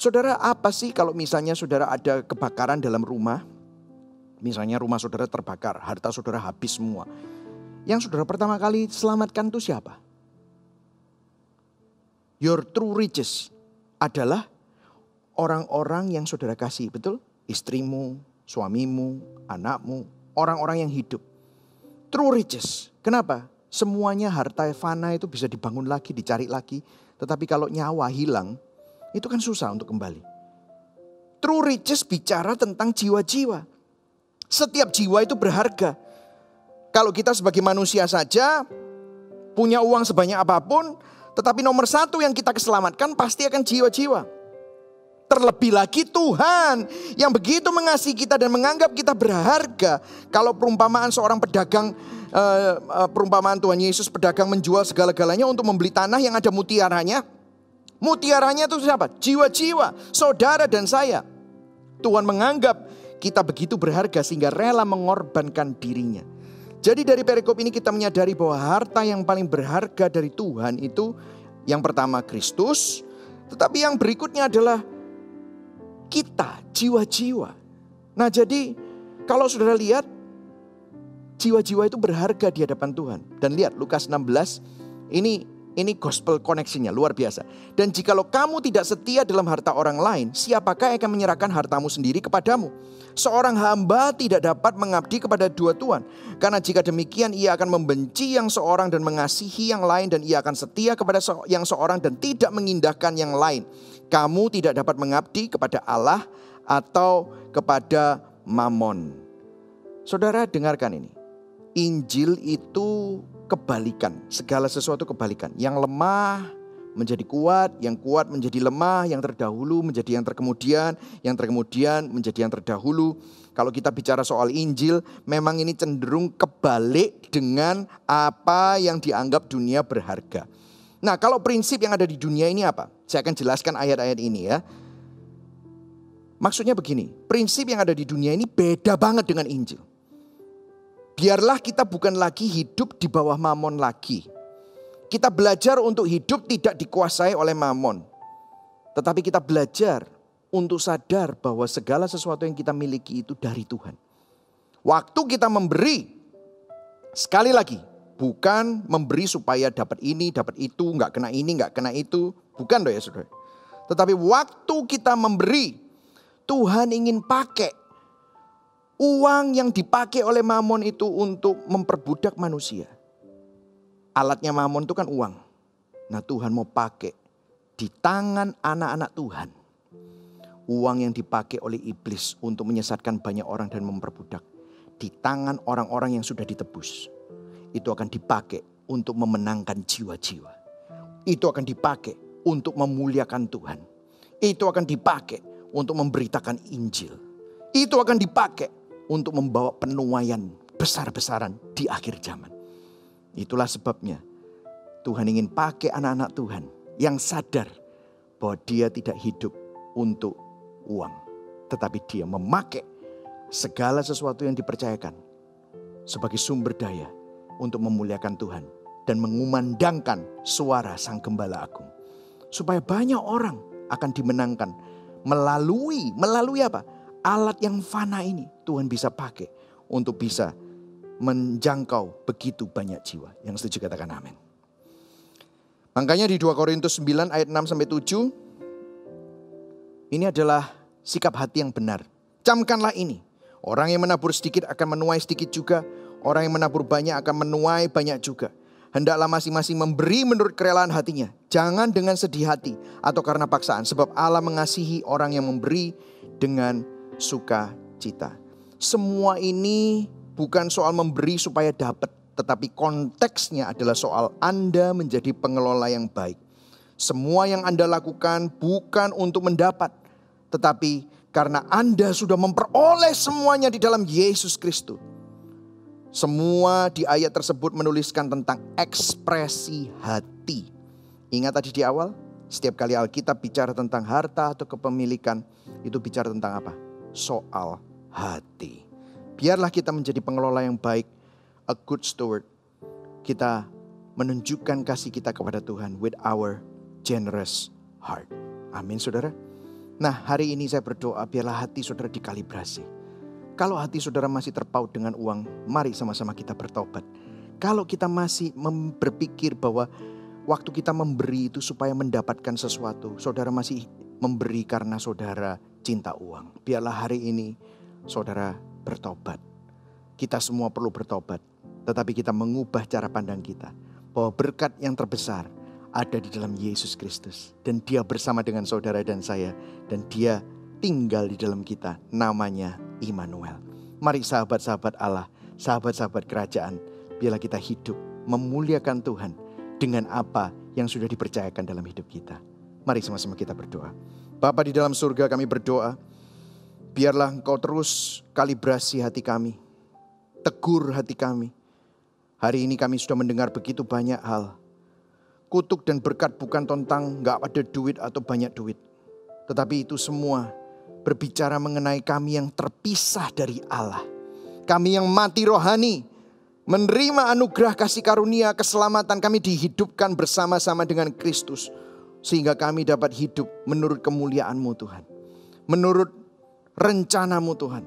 Speaker 1: Saudara, apa sih kalau misalnya saudara ada kebakaran dalam rumah? Misalnya rumah saudara terbakar, harta saudara habis semua. Yang saudara pertama kali selamatkan itu siapa? Your true riches adalah orang-orang yang saudara kasih, betul? Istrimu, suamimu, anakmu, orang-orang yang hidup. True riches. Kenapa? Semuanya harta fana itu bisa dibangun lagi, dicari lagi. Tetapi kalau nyawa hilang, itu kan susah untuk kembali. True riches bicara tentang jiwa-jiwa. Setiap jiwa itu berharga. Kalau kita sebagai manusia saja punya uang sebanyak apapun, tetapi nomor satu yang kita keselamatkan pasti akan jiwa-jiwa. Terlebih lagi Tuhan yang begitu mengasihi kita dan menganggap kita berharga. Kalau perumpamaan seorang pedagang, eh, eh, perumpamaan Tuhan Yesus pedagang menjual segala-galanya untuk membeli tanah yang ada mutiaranya, Mutiaranya itu siapa? Jiwa-jiwa, saudara dan saya. Tuhan menganggap kita begitu berharga sehingga rela mengorbankan dirinya. Jadi dari perikop ini kita menyadari bahwa harta yang paling berharga dari Tuhan itu yang pertama Kristus, tetapi yang berikutnya adalah kita, jiwa-jiwa. Nah, jadi kalau Saudara lihat jiwa-jiwa itu berharga di hadapan Tuhan. Dan lihat Lukas 16 ini ini gospel koneksinya luar biasa. Dan jikalau kamu tidak setia dalam harta orang lain, siapakah yang akan menyerahkan hartamu sendiri kepadamu? Seorang hamba tidak dapat mengabdi kepada dua tuan, karena jika demikian ia akan membenci yang seorang dan mengasihi yang lain dan ia akan setia kepada yang seorang dan tidak mengindahkan yang lain. Kamu tidak dapat mengabdi kepada Allah atau kepada Mamon. Saudara dengarkan ini. Injil itu kebalikan. Segala sesuatu kebalikan. Yang lemah menjadi kuat, yang kuat menjadi lemah, yang terdahulu menjadi yang terkemudian, yang terkemudian menjadi yang terdahulu. Kalau kita bicara soal Injil, memang ini cenderung kebalik dengan apa yang dianggap dunia berharga. Nah, kalau prinsip yang ada di dunia ini apa? Saya akan jelaskan ayat-ayat ini ya. Maksudnya begini, prinsip yang ada di dunia ini beda banget dengan Injil. Biarlah kita bukan lagi hidup di bawah mamon lagi. Kita belajar untuk hidup tidak dikuasai oleh mamon. Tetapi kita belajar untuk sadar bahwa segala sesuatu yang kita miliki itu dari Tuhan. Waktu kita memberi, sekali lagi, bukan memberi supaya dapat ini, dapat itu, nggak kena ini, nggak kena itu. Bukan doa ya saudara. Tetapi waktu kita memberi, Tuhan ingin pakai uang yang dipakai oleh mamon itu untuk memperbudak manusia. Alatnya mamon itu kan uang. Nah Tuhan mau pakai di tangan anak-anak Tuhan. Uang yang dipakai oleh iblis untuk menyesatkan banyak orang dan memperbudak. Di tangan orang-orang yang sudah ditebus. Itu akan dipakai untuk memenangkan jiwa-jiwa. Itu akan dipakai untuk memuliakan Tuhan. Itu akan dipakai untuk memberitakan Injil. Itu akan dipakai untuk membawa penuaian besar-besaran di akhir zaman. Itulah sebabnya Tuhan ingin pakai anak-anak Tuhan yang sadar bahwa dia tidak hidup untuk uang. Tetapi dia memakai segala sesuatu yang dipercayakan sebagai sumber daya untuk memuliakan Tuhan dan mengumandangkan suara sang gembala agung. Supaya banyak orang akan dimenangkan melalui melalui apa? alat yang fana ini Tuhan bisa pakai untuk bisa menjangkau begitu banyak jiwa. Yang setuju katakan amin. Makanya di 2 Korintus 9 ayat 6 sampai 7 ini adalah sikap hati yang benar. Camkanlah ini. Orang yang menabur sedikit akan menuai sedikit juga. Orang yang menabur banyak akan menuai banyak juga. Hendaklah masing-masing memberi menurut kerelaan hatinya. Jangan dengan sedih hati atau karena paksaan. Sebab Allah mengasihi orang yang memberi dengan sukacita. Semua ini bukan soal memberi supaya dapat, tetapi konteksnya adalah soal Anda menjadi pengelola yang baik. Semua yang Anda lakukan bukan untuk mendapat, tetapi karena Anda sudah memperoleh semuanya di dalam Yesus Kristus. Semua di ayat tersebut menuliskan tentang ekspresi hati. Ingat tadi di awal, setiap kali Alkitab bicara tentang harta atau kepemilikan, itu bicara tentang apa? soal hati. Biarlah kita menjadi pengelola yang baik, a good steward. Kita menunjukkan kasih kita kepada Tuhan with our generous heart. Amin saudara. Nah hari ini saya berdoa biarlah hati saudara dikalibrasi. Kalau hati saudara masih terpaut dengan uang, mari sama-sama kita bertobat. Kalau kita masih berpikir bahwa waktu kita memberi itu supaya mendapatkan sesuatu, saudara masih memberi karena saudara cinta uang. Biarlah hari ini saudara bertobat. Kita semua perlu bertobat. Tetapi kita mengubah cara pandang kita. Bahwa berkat yang terbesar ada di dalam Yesus Kristus. Dan dia bersama dengan saudara dan saya. Dan dia tinggal di dalam kita. Namanya Immanuel. Mari sahabat-sahabat Allah, sahabat-sahabat kerajaan. Biarlah kita hidup memuliakan Tuhan dengan apa yang sudah dipercayakan dalam hidup kita. Mari sama-sama kita berdoa. Bapa di dalam surga kami berdoa, biarlah engkau terus kalibrasi hati kami, tegur hati kami. Hari ini kami sudah mendengar begitu banyak hal. Kutuk dan berkat bukan tentang nggak ada duit atau banyak duit. Tetapi itu semua berbicara mengenai kami yang terpisah dari Allah. Kami yang mati rohani, menerima anugerah kasih karunia keselamatan kami dihidupkan bersama-sama dengan Kristus sehingga kami dapat hidup menurut kemuliaan-Mu Tuhan. Menurut rencanamu Tuhan.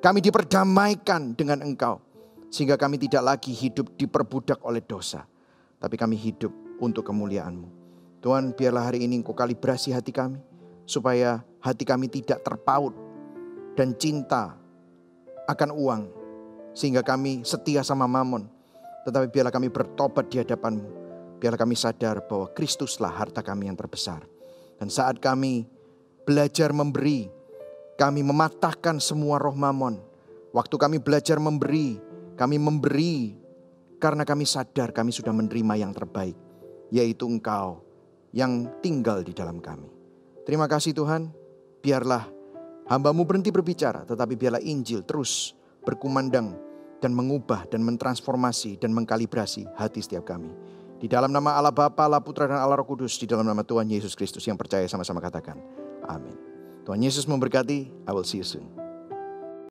Speaker 1: Kami diperdamaikan dengan Engkau. Sehingga kami tidak lagi hidup diperbudak oleh dosa. Tapi kami hidup untuk kemuliaan-Mu. Tuhan biarlah hari ini Engkau kalibrasi hati kami. Supaya hati kami tidak terpaut dan cinta akan uang. Sehingga kami setia sama mamon. Tetapi biarlah kami bertobat di hadapanmu Biarlah kami sadar bahwa Kristuslah harta kami yang terbesar. Dan saat kami belajar memberi, kami mematahkan semua roh mamon. Waktu kami belajar memberi, kami memberi karena kami sadar kami sudah menerima yang terbaik, yaitu Engkau yang tinggal di dalam kami. Terima kasih Tuhan, biarlah hambamu berhenti berbicara, tetapi biarlah Injil terus berkumandang dan mengubah dan mentransformasi dan mengkalibrasi hati setiap kami. Di dalam nama Allah Bapa, Allah Putra, dan Allah Roh Kudus. Di dalam nama Tuhan Yesus Kristus yang percaya sama-sama katakan. Amin. Tuhan Yesus memberkati. I will see you soon.